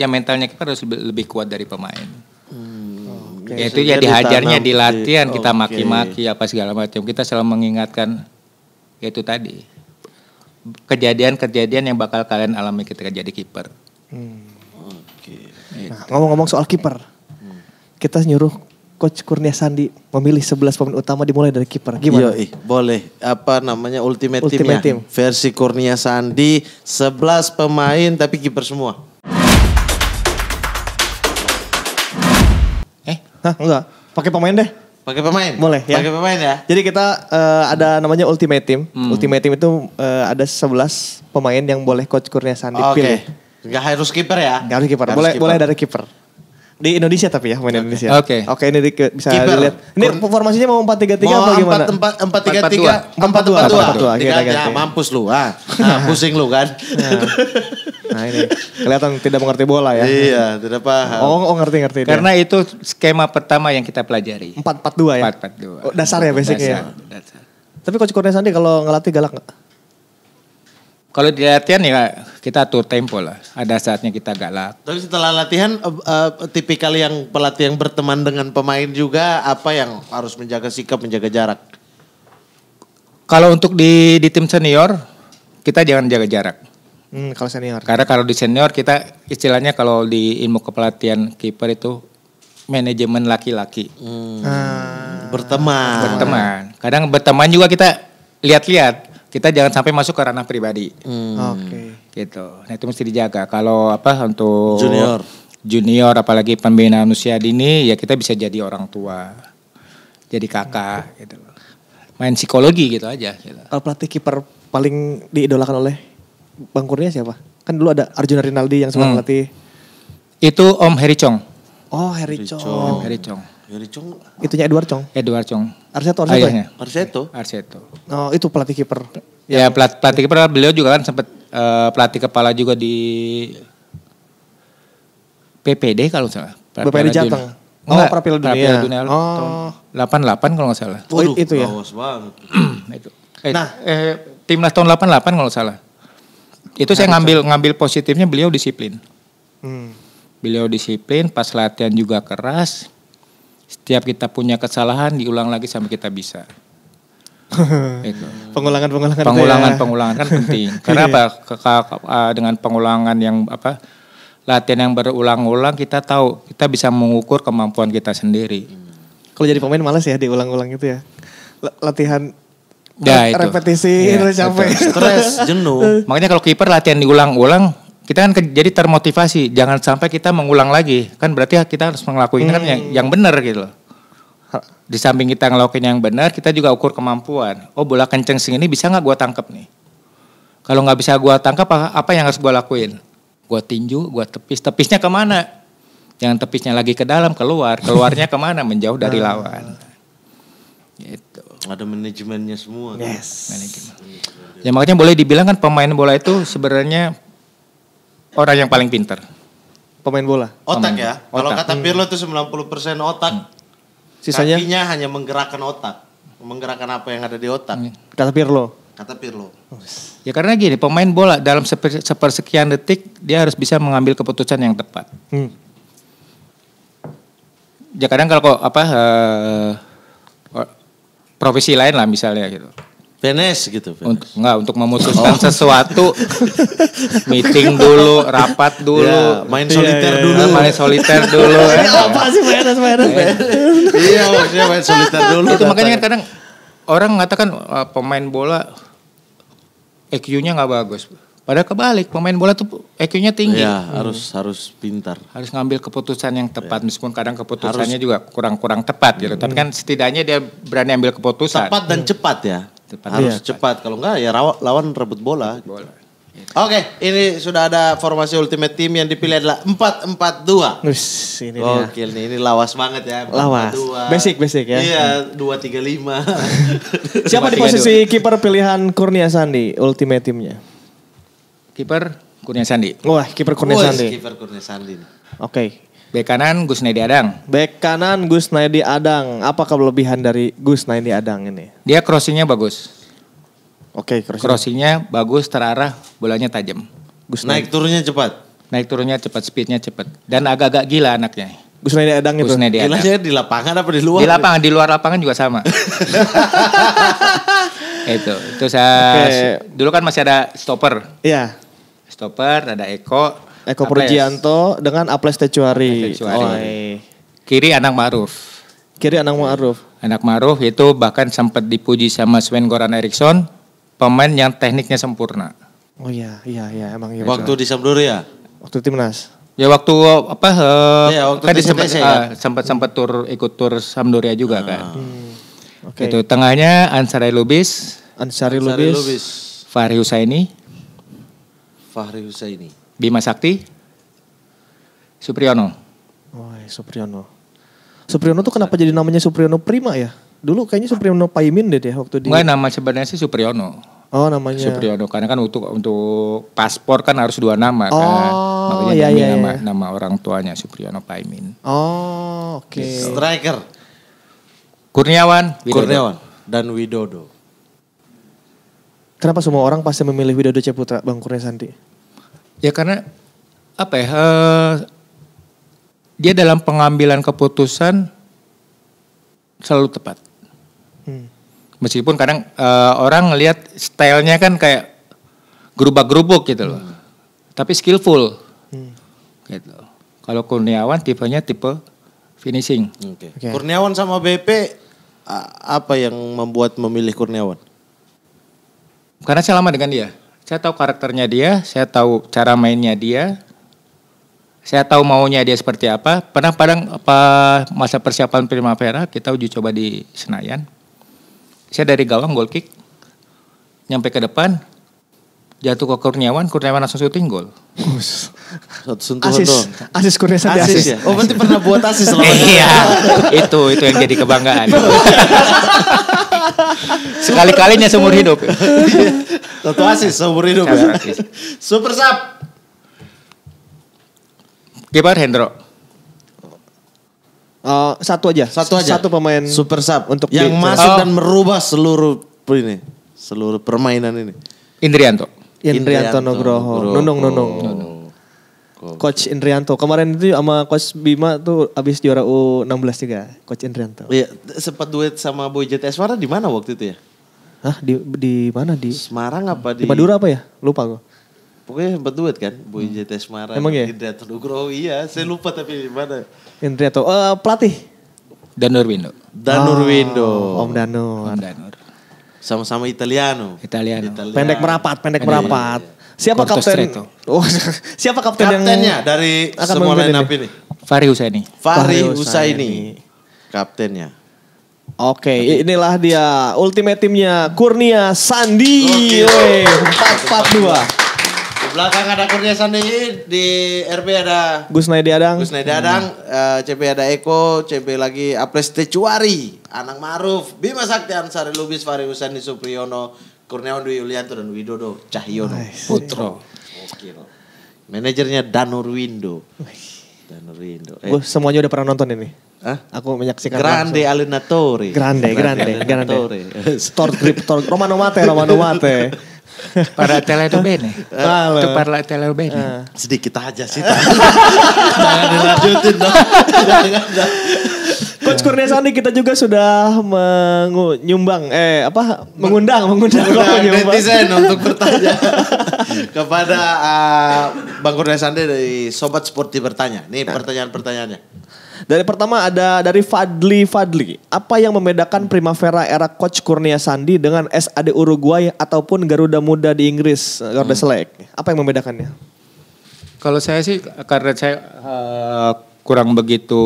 ya mentalnya kita harus lebih, kuat dari pemain. Hmm. Oh, Itu ya dihajarnya dilatihan, di latihan kita maki-maki okay. apa segala macam. Kita selalu mengingatkan ya itu tadi kejadian-kejadian yang bakal kalian alami ketika jadi kiper. Hmm. Oke. Okay. Nah, ngomong-ngomong soal kiper, hmm. kita nyuruh Coach Kurnia Sandi memilih 11 pemain utama dimulai dari kiper. Gimana? Yo, boleh. Apa namanya ultimate, ultimate team, team. Versi Kurnia Sandi 11 pemain tapi kiper semua. Eh, Hah, enggak. Pakai pemain deh. Pakai pemain. Boleh ya. Pakai pemain ya. Jadi kita uh, ada namanya ultimate team. Hmm. Ultimate team itu uh, ada 11 pemain yang boleh coach Kurnia Sandi oh, okay. pilih. Gak harus kiper ya? Gak harus kiper. Boleh boleh dari kiper. Di Indonesia tapi ya main Indonesia. Oke. Okay. Oke okay, ini bisa Keeper. dilihat. Ini Kur formasinya mau 4-3-3 apa gimana? Mau 4-4-3-3. 4 2 4 Ya mampus lu. Ah, nah, pusing lu kan. Nah. nah ini kelihatan tidak mengerti bola ya. Iya, tidak paham. Oh, oh ngerti ngerti. Karena dia. itu skema pertama yang kita pelajari. Empat empat dua ya. Empat empat dua. Oh, dasar ya basicnya. Ya? Dasar. Ya? dasar. Tapi coach Kurnia Sandi kalau ngelatih galak nggak? Kalau di latihan ya kita atur tempo lah. Ada saatnya kita galak. Tapi setelah latihan, uh, uh, tipikal yang pelatih yang berteman dengan pemain juga, apa yang harus menjaga sikap, menjaga jarak? Kalau untuk di, di tim senior, kita jangan jaga jarak. Hmm, kalau senior. Karena kalau di senior kita istilahnya kalau di ilmu kepelatihan kiper itu manajemen laki-laki. Hmm. Hmm. Berteman. Berteman. Kadang berteman juga kita lihat-lihat kita jangan sampai masuk ke ranah pribadi. Hmm. Oke. Okay. Gitu. Nah itu mesti dijaga. Kalau apa untuk junior, junior apalagi pembinaan usia dini ya kita bisa jadi orang tua, jadi kakak gitu. Main psikologi gitu aja. Gitu. Kalau pelatih kiper paling diidolakan oleh Bang Kurnia siapa? Kan dulu ada Arjuna Rinaldi yang sempat hmm. pelatih. Itu Om Heri Chong. Oh Heri Chong. Om Heri Chong. Yuri ya, Chong. Itunya Edward Chong. Edward Chong. Arseto, ah, Arseto. Ayahnya. Iya. Arseto. Arseto. Oh, itu pelatih kiper. Ya, pelat, pelatih kiper beliau juga kan sempat uh, eh, pelatih kepala juga di PPD kalau nggak salah. PPD Jateng. Oh, Enggak, Prapil Dunia. Prapil Dunia oh. 88 kalau nggak salah. Oh, itu ya. Awas banget. itu. Eh, nah, eh, timnas tahun 88 kalau nggak salah. Itu saya nah, ngambil ngambil positifnya beliau disiplin. Hmm. Beliau disiplin, pas latihan juga keras, setiap kita punya kesalahan diulang lagi sampai kita bisa. Pengulangan-pengulangan. Ya. Pengulangan-pengulangan kan penting. Karena apa? Iya. Dengan pengulangan yang apa? Latihan yang berulang-ulang kita tahu kita bisa mengukur kemampuan kita sendiri. Kalau jadi pemain malas ya diulang-ulang itu ya. Latihan ya, itu. repetisi ya, capek. Stres, jenuh. Makanya kalau kiper latihan diulang-ulang kita kan ke, jadi termotivasi jangan sampai kita mengulang lagi kan berarti kita harus melakukan hmm. kan yang hmm. yang benar gitu loh di samping kita ngelakuin yang benar kita juga ukur kemampuan oh bola kenceng sing ini bisa nggak gue tangkep nih kalau nggak bisa gue tangkap apa, apa yang harus gue lakuin gue tinju gue tepis tepisnya kemana jangan tepisnya lagi ke dalam keluar keluarnya kemana menjauh dari ah. lawan gitu ada manajemennya semua yes kan? manajemen. ya makanya boleh dibilang kan pemain bola itu sebenarnya Orang yang paling pinter. Pemain bola. Otak ya. Kalau kata Pirlo itu 90% otak. Hmm. Sisanya kakinya hanya menggerakkan otak. Menggerakkan apa yang ada di otak. Hmm. Kata Pirlo. Kata Pirlo. Oh, ya karena gini, pemain bola dalam sepersekian detik dia harus bisa mengambil keputusan yang tepat. Hmm. Ya kadang kalau apa uh, profesi lain lah misalnya gitu PNS gitu. PNS. Untuk, enggak untuk memutuskan oh. sesuatu meeting dulu, rapat dulu, ya, main iya, soliter iya, iya, dulu, main soliter dulu. ya. Apa sih PNS PNS? Iya. iya, maksudnya main soliter dulu. Itu makanya kan kadang orang mengatakan uh, pemain bola EQ-nya nggak bagus. Padahal kebalik, pemain bola tuh EQ-nya tinggi. Ya, hmm. harus harus pintar. Harus ngambil keputusan yang tepat ya. meskipun kadang keputusannya harus. juga kurang-kurang tepat gitu. Tapi kan setidaknya dia berani ambil keputusan. Tepat dan hmm. cepat ya cepat. Gitu. Harus iya. cepat. Kalau enggak ya rawa, lawan rebut bola. Rebut bola. Gitu. Oke, okay, ini sudah ada formasi ultimate team yang dipilih adalah 4-4-2. Ush, ini Gokil nih, ini lawas banget ya. lawas. basic, basic ya. Iya, dua tiga lima Siapa di posisi kiper pilihan Kurnia Sandi ultimate teamnya? Kiper Kurnia Sandi. Wah, kiper Kurnia Sandi. Kiper Kurnia Sandi. Oke, Bek kanan Gus Naidi Adang. Bek kanan Gus Naidi Adang. Apa kelebihan dari Gus Naidi Adang ini? Dia crossingnya bagus. Oke, okay, crossing. crossingnya bagus, terarah, bolanya tajam. Gus Naik turunnya cepat. Naik turunnya cepat, speednya cepat, dan agak-agak gila anaknya. Gus Naidi Adang Gus itu. Naidi Adang. Gilanya di lapangan apa di luar? Di lapangan, di luar lapangan juga sama. itu. saya. okay. dulu kan masih ada stopper. Iya. Stopper, ada Eko, Eko Purjianto dengan Aples Tecuari. Oh, iya. Kiri Anang Maruf. Kiri Anang Maruf. Anak Maruf itu bahkan sempat dipuji sama Sven Goran Eriksson, pemain yang tekniknya sempurna. Oh iya, iya, iya, emang iya. Waktu di Sampdoria? Ya? Waktu timnas. Ya waktu apa? Uh, ya, waktu kan sempat ya? uh, sempat sempat tur ikut tur Sampdoria juga ah. kan. Hmm. Okay. Itu tengahnya Ansari Lubis, Ansari, Ansari Lubis, Lubis. Fahri Husaini. Fahri Husaini. Bima Sakti, Supriyono. Oh, Supriyono. Supriyono tuh kenapa jadi namanya Supriyono Prima ya? Dulu kayaknya Supriyono Paimin deh deh waktu di. Enggak, nama sebenarnya sih Supriyono. Oh, namanya. Supriyono karena kan untuk untuk paspor kan harus dua nama kan. oh, kan. Makanya iya, iya, nama iya. nama orang tuanya Supriyono Paimin. Oh, oke. Okay. Striker. Kurniawan, Widodo. Kurniawan dan Widodo. Kenapa semua orang pasti memilih Widodo Ceputra, Bang Kurnia Santi? Ya karena apa ya? Eh, dia dalam pengambilan keputusan selalu tepat. Hmm. Meskipun kadang uh, orang ngelihat stylenya kan kayak gerubah gerubuk gitu loh. Hmm. Tapi skillful. Hmm. Gitu. Kalau Kurniawan tipenya tipe finishing. Okay. Okay. Kurniawan sama BP apa yang membuat memilih Kurniawan? Karena saya lama dengan dia. Saya tahu karakternya dia, saya tahu cara mainnya dia, saya tahu maunya dia seperti apa. Pernah padang apa masa persiapan Primavera kita uji coba di Senayan. Saya dari gawang goal kick, nyampe ke depan, jatuh ke Kurniawan, Kurniawan langsung syuting gol. Satu sentuhan asis. dong. Asis Kurnia asis. asis. ya? Oh berarti pernah buat asis loh. Iya, itu itu yang jadi kebanggaan. Sekali-kalinya seumur hidup. Tatuasi seumur hidup ya. Super sap. Kiper Hendro. Uh, eh, satu aja. Satu aja. Satu pemain super sub untuk yang di, masuk oh. dan merubah seluruh ini seluruh permainan ini. Indrianto. Indrianto, Indrianto Nugroho. Nunung Nunung. Nunung. Coach Indrianto. Kemarin itu sama Coach Bima tuh abis juara U16 juga, Coach Indrianto. Iya, sempat duet sama Boy JT Eswara di mana waktu itu ya? Hah, di di mana di Semarang apa di, di Madura apa ya? Lupa kok. Pokoknya sempat duet kan, Boy hmm. JT Semarang. Emang ya? Indrianto Nugro, iya. Saya lupa tapi di mana. Indrianto, uh, pelatih. Danur Windo. Danur oh, Windo. Om Danur. Om Danur. Sama-sama Italiano. Italiano. Italiano. Pendek merapat, pendek pendek merapat. Iya, iya. Siapa kapten? Stretto. Oh, siapa kapten Kaptennya dari akan ah, semua line up ini? Fahri Husaini. Fahri Husaini. Kaptennya. Oke, okay, inilah dia ultimate timnya Kurnia Sandi. empat Okay. dua. Di belakang ada Kurnia Sandi, di RB ada Gus Naidi Adang. Gus Naidi Adang, hmm. uh, eh, CB ada Eko, CB lagi Apres Tecuari, Anang Maruf, Bima Sakti Ansari Lubis, Fahri Husaini Supriyono, Kurniawan Dwi Yulianto dan Widodo Cahyono nice. Putro. Manajernya Danur Windo. Danur Windo. Eh. Gue semuanya udah pernah nonton ini. Hah? Aku menyaksikan Grande langsung. Allenatore. Grande, grande, grande. Store grip, store. Romano Mate, Romano Mate. Para teledo bene. Halo. Itu para teledo bene. Uh. Sedikit aja sih. Jangan dilanjutin dong. Jangan, Coach iya. Kurnia Sandi, kita juga sudah menyumbang eh apa mengundang mengundang, mengundang netizen untuk bertanya kepada uh, Bang Sandi dari Sobat Sporti bertanya. Nih ya. pertanyaan-pertanyaannya. Dari pertama ada dari Fadli Fadli. Apa yang membedakan Primavera era Coach Kurnia Sandi dengan SAD Uruguay ataupun Garuda Muda di Inggris, eh, Garuda hmm. Select? Apa yang membedakannya? Kalau saya sih karena saya uh, kurang begitu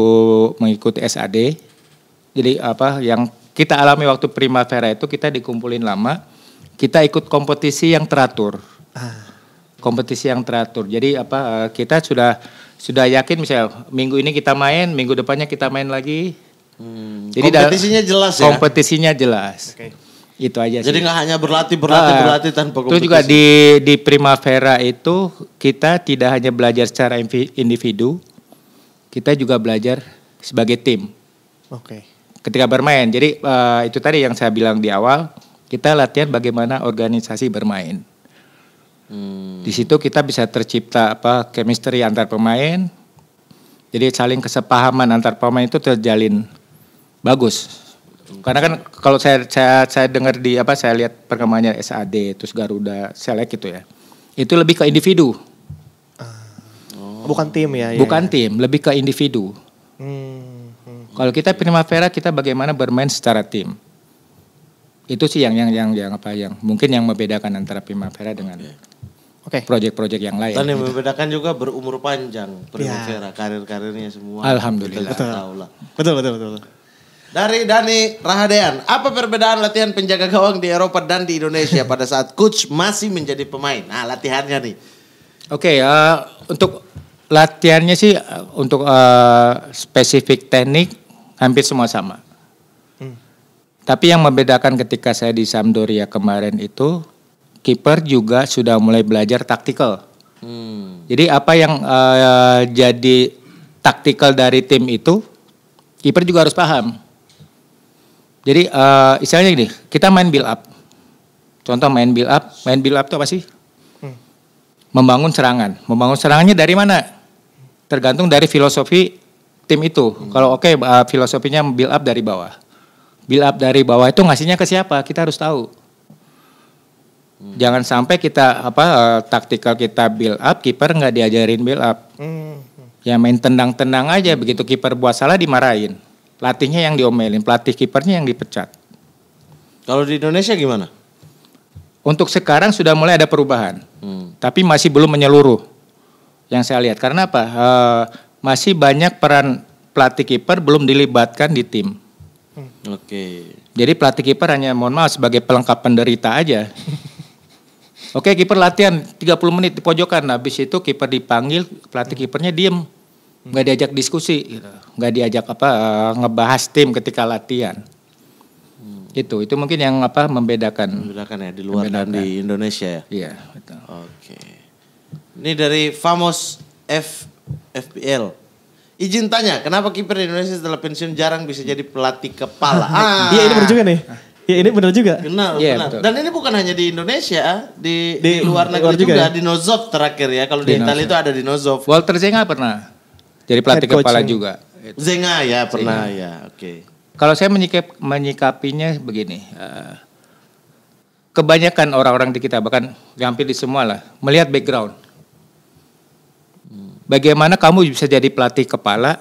mengikuti SAD. Jadi apa yang kita alami waktu primavera itu kita dikumpulin lama, kita ikut kompetisi yang teratur. Ah. Kompetisi yang teratur. Jadi apa eh, kita sudah sudah yakin misalnya minggu ini kita main, minggu depannya kita main lagi. Hmm. Jadi kompetisinya jelas ya. Kompetisinya jelas. Okay itu aja Jadi nggak hanya berlatih berlatih uh, berlatih tanpa kompetisi. Itu juga di di primavera itu kita tidak hanya belajar secara individu, kita juga belajar sebagai tim. Oke. Okay. Ketika bermain, jadi uh, itu tadi yang saya bilang di awal, kita latihan bagaimana organisasi bermain. Hmm. Di situ kita bisa tercipta apa chemistry antar pemain. Jadi saling kesepahaman antar pemain itu terjalin bagus. Karena kan kalau saya saya saya dengar di apa saya lihat perkembangannya SAD terus Garuda, saya lihat gitu ya. Itu lebih ke individu bukan tim ya. ya bukan ya. tim, lebih ke individu. Hmm. hmm. Kalau kita primavera kita bagaimana bermain secara tim. Itu sih yang yang yang yang apa yang mungkin yang membedakan antara primavera dengan Oke. Okay. Proyek-proyek yang lain. Dan yang membedakan juga berumur panjang primavera, ya. karir-karirnya semua. Alhamdulillah. Betul. betul, betul, betul. betul. Dari Dani Rahadean, apa perbedaan latihan penjaga gawang di Eropa dan di Indonesia pada saat coach masih menjadi pemain? Nah, latihannya nih. Oke, okay, uh, eh, untuk latihannya sih eh, untuk uh, spesifik teknik hampir semua sama. Hmm. Tapi yang membedakan ketika saya di Sampdoria kemarin itu kiper juga sudah mulai belajar taktikal. Hmm. Jadi apa yang uh, jadi taktikal dari tim itu kiper juga harus paham. Jadi uh, istilahnya gini, kita main build up. Contoh main build up, main build up itu apa sih? Hmm. membangun serangan. Membangun serangannya dari mana? tergantung dari filosofi tim itu. Hmm. Kalau oke okay, uh, filosofinya build up dari bawah. Build up dari bawah itu ngasihnya ke siapa? Kita harus tahu. Hmm. Jangan sampai kita apa uh, taktikal kita build up, kiper nggak diajarin build up. Hmm. Ya main tendang-tendang aja hmm. begitu kiper buat salah dimarahin. Latihnya yang diomelin, pelatih kipernya yang dipecat. Kalau di Indonesia gimana? Untuk sekarang sudah mulai ada perubahan. Hmm. Tapi masih belum menyeluruh yang saya lihat. Karena apa? Uh, masih banyak peran pelatih kiper belum dilibatkan di tim. Hmm. Oke. Okay. Jadi pelatih kiper hanya mohon maaf sebagai pelengkap penderita aja. Oke, okay, kiper latihan 30 menit di pojokan. Habis itu kiper dipanggil, pelatih hmm. kipernya diem. Hmm. Nggak diajak diskusi, gitu. nggak diajak apa uh, ngebahas tim ketika latihan hmm. itu itu mungkin yang apa membedakan membedakan ya di luar membedakan. dan di Indonesia ya iya oke okay. Ini dari Famos F FPL. Izin tanya, kenapa kiper Indonesia setelah pensiun jarang bisa jadi pelatih kepala? Iya, ah. Iya, ini benar juga nih. Ya ini benar juga. Kenal, yeah, kenal. Dan ini bukan hanya di Indonesia, ah. di, di, di luar negeri juga, juga. Ya? di Nozov terakhir ya. Kalau di, di Italia itu ada di Nozov. Walter Zenga pernah jadi pelatih kepala juga. Zenga ya pernah Zenga. ya, oke. Okay. Kalau saya menyikap, menyikapinya begini, uh, kebanyakan orang-orang di kita bahkan hampir di semua lah melihat background. Bagaimana kamu bisa jadi pelatih kepala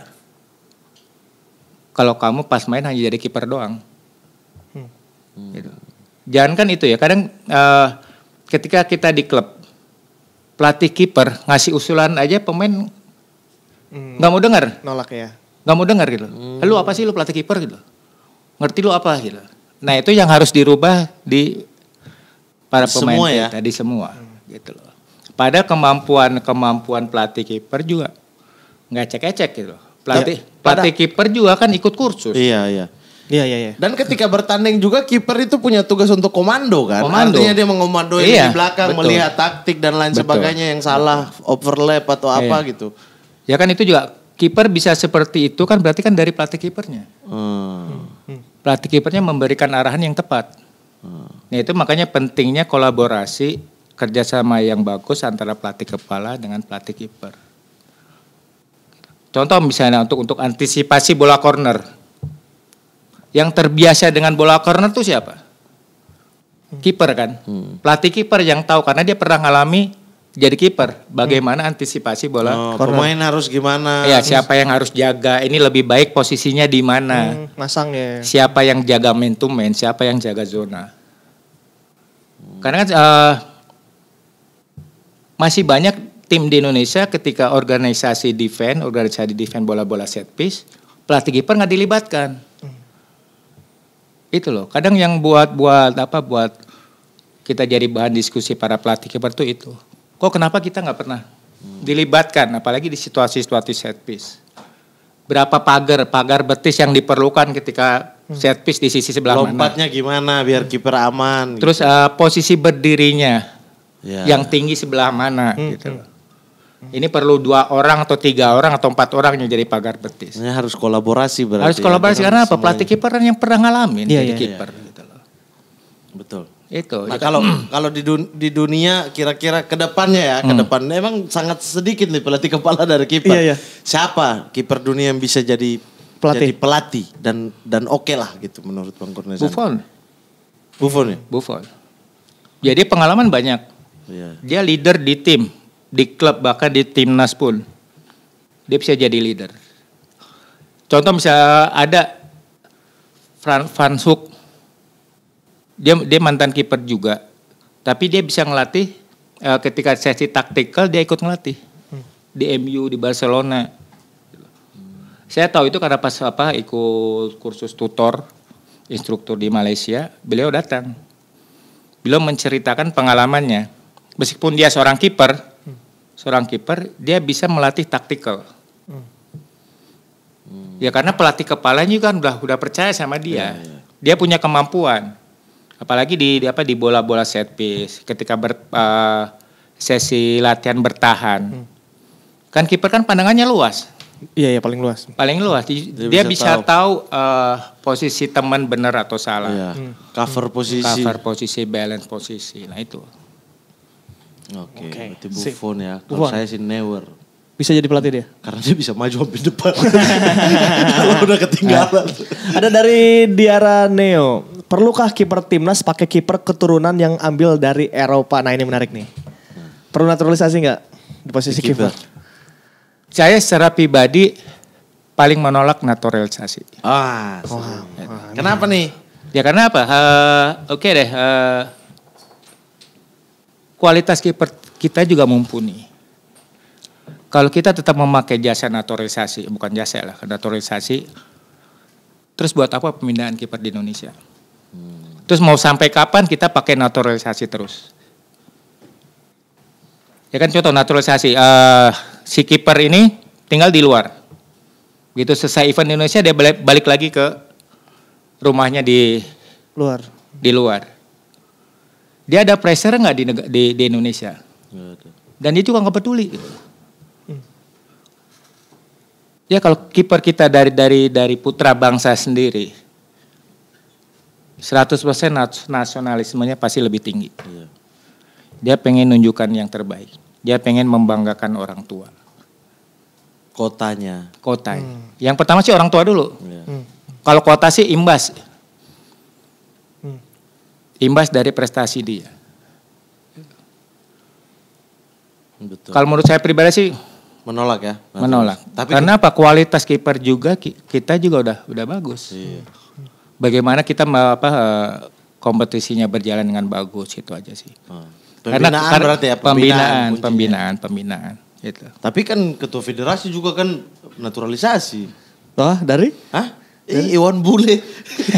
kalau kamu pas main hanya jadi kiper doang? Hmm. hmm. Gitu. Jangan kan itu ya. Kadang uh, ketika kita di klub pelatih kiper ngasih usulan aja pemain hmm. nggak hmm. mau dengar. Nolak ya. Nggak mau dengar gitu. Hmm. Lu apa sih lu pelatih kiper gitu? Ngerti lu apa gitu? Nah itu yang harus dirubah di para pemain semua ya? tadi semua hmm. gitu loh pada kemampuan-kemampuan pelatih kiper juga nggak cek-cek gitu. Pelatih ya, pelatih kiper juga kan ikut kursus. Iya, iya. Iya, iya, iya. Dan ketika bertanding juga kiper itu punya tugas untuk komando kan. Komando. Artinya dia mengomando iya, di belakang, betul. melihat taktik dan lain betul. sebagainya yang salah, overlap atau iya. apa gitu. Ya kan itu juga kiper bisa seperti itu kan berarti kan dari pelatih kipernya. Hmm. hmm. Pelatih kipernya memberikan arahan yang tepat. Hmm. Nah itu makanya pentingnya kolaborasi kerjasama yang bagus antara pelatih kepala dengan pelatih kiper. Contoh misalnya untuk untuk antisipasi bola corner. Yang terbiasa dengan bola corner itu siapa? Hmm. Kiper kan. Hmm. Pelatih kiper yang tahu karena dia pernah ngalami jadi kiper. Bagaimana hmm. antisipasi bola oh, corner? Pemain harus gimana? Ya, siapa yang harus jaga? Ini lebih baik posisinya di mana? Hmm, masang ya. Siapa yang jaga man to man, siapa yang jaga zona? Hmm. Karena kan uh, masih banyak tim di Indonesia ketika organisasi defense, organisasi defense bola-bola set piece, pelatih kiper nggak dilibatkan. Hmm. Itu loh. Kadang yang buat buat apa buat kita jadi bahan diskusi para pelatih kiper tuh itu. Kok kenapa kita nggak pernah hmm. dilibatkan, apalagi di situasi-situasi set piece? Berapa pagar pagar betis yang diperlukan ketika hmm. set piece di sisi sebelah Lompatnya mana? Lompatnya gimana biar kiper aman? Terus gitu. uh, posisi berdirinya yeah. yang tinggi sebelah mana hmm. hmm. gitu Ini perlu dua orang atau tiga orang atau empat orang yang jadi pagar betis. Ini harus kolaborasi berarti. Harus ya, kolaborasi ya, karena apa? Pelatih kiper yang pernah ngalamin yeah, jadi yeah, iya. kiper yeah. gitu loh. Betul. Itu. Nah, kalau kalau di dunia, di dunia kira-kira kedepannya ya, hmm. ke emang sangat sedikit nih pelatih kepala dari kiper. Yeah, yeah. Siapa kiper dunia yang bisa jadi pelatih, jadi pelatih dan dan oke okay lah gitu menurut Bang Kurnia. Buffon. Buffon ya? Buffon. Jadi pengalaman banyak Yeah. Dia leader di tim, di klub bahkan di timnas pun. Dia bisa jadi leader. Contoh bisa ada Fran Hook. Dia dia mantan kiper juga. Tapi dia bisa ngelatih uh, ketika sesi taktikal dia ikut ngelatih. Hmm. Di MU, di Barcelona. Saya tahu itu karena pas apa ikut kursus tutor instruktur di Malaysia, beliau datang. Beliau menceritakan pengalamannya meskipun dia seorang kiper, hmm. seorang kiper dia bisa melatih taktikal. Hmm. hmm. Ya karena pelatih kepalanya kan udah udah percaya sama dia. Ya, ya. Dia punya kemampuan. Apalagi di, di apa di bola-bola set piece ketika ber, uh, sesi latihan bertahan. Hmm. Kan kiper kan pandangannya luas. Iya ya paling luas. Paling luas. Dia, dia bisa, bisa tahu, tahu uh, posisi teman benar atau salah. Iya. Hmm. Cover posisi. Cover posisi, balance posisi. Nah itu. Oke, okay, okay. berarti Buffon ya. Kalau saya sih never. Bisa jadi pelatih dia? Karena dia bisa maju sampai depan. Kalau udah ketinggalan. Ada dari Diara Neo. Perlukah kiper timnas pakai kiper keturunan yang ambil dari Eropa? Nah ini menarik nih. Perlu naturalisasi nggak di posisi kiper? Saya secara pribadi paling menolak naturalisasi. Ah, wow. Kenapa nih? Ya karena apa? Uh, Oke okay deh. Uh, kualitas kiper kita juga mumpuni. Kalau kita tetap memakai jasa naturalisasi, bukan jasa lah, naturalisasi, terus buat apa pemindahan kiper di Indonesia? Hmm. Terus mau sampai kapan kita pakai naturalisasi terus? Ya kan contoh naturalisasi, uh, si kiper ini tinggal di luar. Begitu selesai event di Indonesia dia balik, lagi ke rumahnya di luar. Di luar. Dia ada pressure nggak di, di di Indonesia? Dan itu kan nggak peduli. Iya. Hmm. Ya kalau kiper kita dari dari dari putra bangsa sendiri 100% nasionalismenya pasti lebih tinggi. Iya. Dia pengen nunjukkan yang terbaik. Dia pengen membanggakan orang tua. Kotanya. Kotanya. Hmm. Yang pertama sih orang tua dulu. Iya. Hmm. Kalau kota sih imbas imbas dari prestasi dia. Betul. Kalau menurut saya pribadi sih menolak ya. Menolak. menolak. Tapi karena apa? Kualitas kiper juga kita juga udah udah bagus. Iya. Bagaimana kita apa eh, kompetisinya berjalan dengan bagus itu aja sih. Ah. Pembinaan karena, karena berarti ya pembinaan pembinaan pembinaan, pembinaan itu. Tapi kan ketua federasi juga kan naturalisasi. Oh, dari? Hah? Eh, iya. Iwan bule.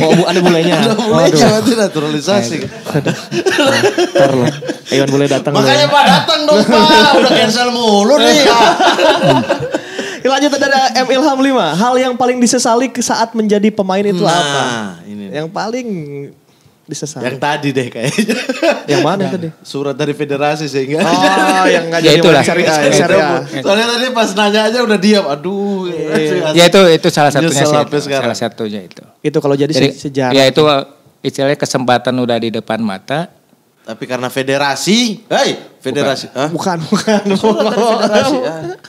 Oh, bu, ada bulenya. ada bulenya oh, naturalisasi. Ntar Iwan bule datang. Makanya ya. Pak datang dong Pak. Udah cancel mulu nih. Ya. Lanjut ada M Ilham 5. Hal yang paling disesali saat menjadi pemain itu nah, apa? Ini. Yang paling disesat. Yang tadi deh kayaknya. Yang mana yang nah, tadi? Surat dari federasi sehingga. Oh, yang enggak ya, jadi itulah. Iya, iya. Soalnya tadi pas nanya aja udah diam. Aduh. Ya, ya itu itu salah satunya sih. Itu, salah satunya itu. Itu kalau jadi, jadi sejarah. Ya itu istilahnya kesempatan udah di depan mata. Tapi karena federasi, hei, federasi, bukan, huh? bukan, bukan. Suratan, federasi,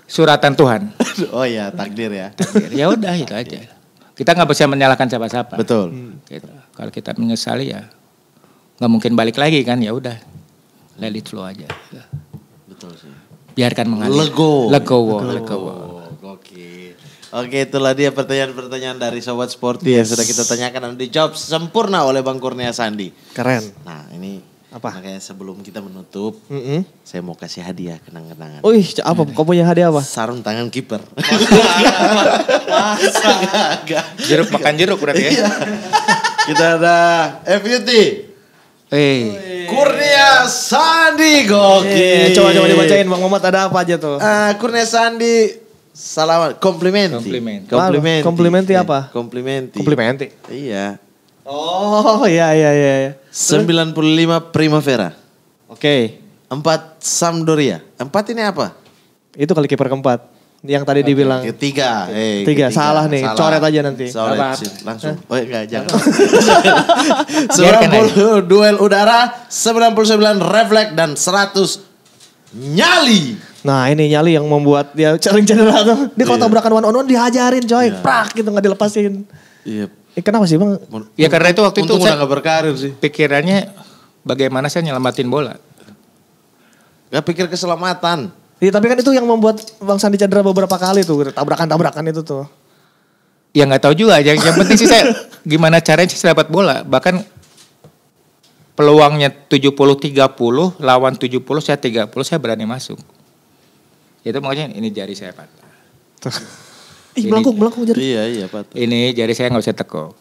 Suratan Tuhan. oh ya, takdir ya. Takdir. Ya udah itu aja. Kita nggak bisa menyalahkan siapa-siapa. Betul. Hmm. Gitu. Kalau kita menyesali ya nggak mungkin balik lagi kan ya udah let it flow aja. Betul sih. Biarkan mengalir. Lego. Legowo. Legowo. Oke, Oke itulah dia pertanyaan-pertanyaan dari Sobat Sporty yes. yang sudah kita tanyakan dan dijawab sempurna oleh Bang Kurnia Sandi. Keren. Nah ini apa? Makanya sebelum kita menutup, mm -hmm. saya mau kasih hadiah kenang-kenangan. Wih, apa? Kau punya hadiah apa? Sarung tangan kiper. Masa? Jeruk makan jeruk udah ya. Iya. kita ada FUT. Hey. Kurnia Sandi gokil. Coba coba dibacain Bang Mamat ada apa aja tuh? Uh, Kurnia Sandi salam Komplimenti. Komplimenti. Komplimenti apa? Komplimenti. Komplimenti. Iya. Oh iya iya iya. 95 iya. Primavera. Oke. Okay. Empat Sampdoria. Empat ini apa? Itu kali kiper keempat. Yang tadi okay. dibilang. Ketiga. Eh, tiga. Ketiga. Salah nih. Salah. Coret aja nanti. Coret. Langsung. Hah? Oh enggak jangan. Sekarang duel udara. 99 refleks dan 100 nyali. Nah ini nyali yang membuat dia sering cedera tuh. Dia kalau yeah. tabrakan one on one dihajarin coy. Yeah. Prak gitu gak dilepasin. Iya. Yeah. Eh, kenapa sih bang? Ya karena itu waktu itu saya berkarir sih. Pikirannya bagaimana saya nyelamatin bola. Gak pikir keselamatan. Iya tapi kan itu yang membuat Bang Sandi cedera beberapa kali tuh tabrakan-tabrakan itu tuh. Ya nggak tahu juga. Yang, yang penting sih saya gimana caranya saya dapat bola. Bahkan peluangnya 70-30 lawan 70 saya 30 saya berani masuk. Itu makanya ini jari saya patah. Ih, melengkung, melengkung jari. Iya, iya, patah. Ini jari saya nggak bisa tekuk.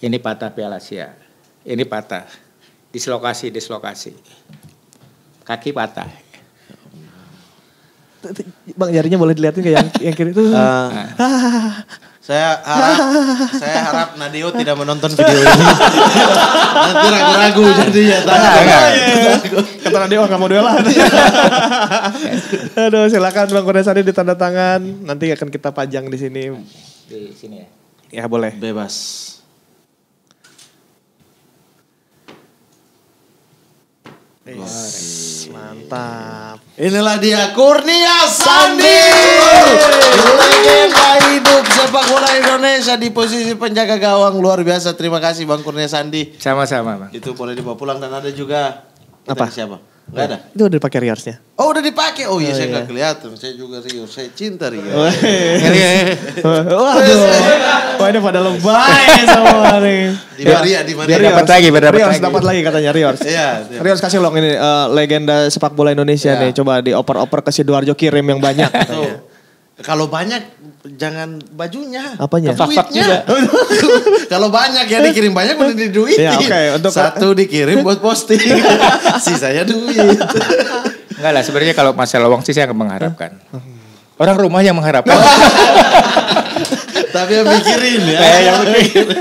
Ini patah piala Asia. Ini patah. Dislokasi, dislokasi. Kaki patah. Bang jarinya boleh dilihatin kayak yang, yang kiri itu. Eh, ah. Saya harap saya harap Nadio tidak menonton video ini. Nanti ragu-ragu jadinya. Tanya ya. Nah, Kata Nadio enggak oh, mau duelan. Aduh, silakan Bang Kodesani ditanda tangan. Nanti akan kita pajang di sini. Di sini ya. Ya boleh. Bebas. Yes. Mantap. Inilah dia Kurnia Sandi. Legenda hidup sepak bola Indonesia di posisi penjaga gawang luar biasa. Terima kasih Bang Kurnia Sandi. Sama-sama, Bang. Itu boleh dibawa pulang dan ada juga apa? siapa? Gak ada. Itu udah dipakai Riarsnya. Oh udah dipakai. Oh iya oh, saya iya. gak kelihatan. Saya juga sih oh, Saya cinta Rio. Wah, iya. ya? oh, Waduh. Wah ini pada lebay semua nih. Di Maria, di Maria. Biar dapat lagi, biar dapat lagi. dapat lagi katanya Rios. Iya. iya. Rios kasih long ini uh, legenda sepak bola Indonesia yeah. nih. Coba dioper-oper ke Sidoarjo kirim yang banyak. Kalau banyak jangan bajunya apanya duitnya kalau banyak ya dikirim banyak udah di duit ya, okay. Untuk satu dikirim buat posting sisanya duit enggak lah sebenarnya kalau masalah uang sih saya mengharapkan orang rumah yang mengharapkan tapi yang mikirin ya eh, yang mikirin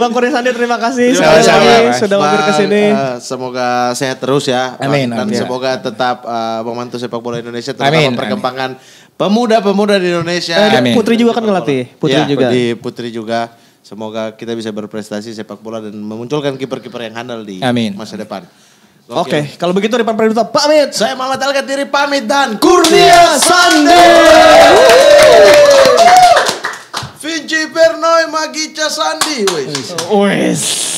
Bang Sandi terima kasih ya, sekali sama, lagi sudah mampir ke sini. Uh, semoga sehat terus ya. Amin. Dan amin. semoga tetap uh, membantu sepak bola Indonesia terutama amin, perkembangan pemuda-pemuda di Indonesia. Eh, Amin. Putri juga kan ngelatih, iya, Putri ya, juga. Di Putri juga. Semoga kita bisa berprestasi sepak bola dan memunculkan kiper-kiper yang handal di Amin. masa depan. Oke, okay. kalau begitu Ripan Praduta pamit. Saya Mamat Algat diri pamit dan Kurnia Sande. Vinci Pernoy Magica Sandi. Wes.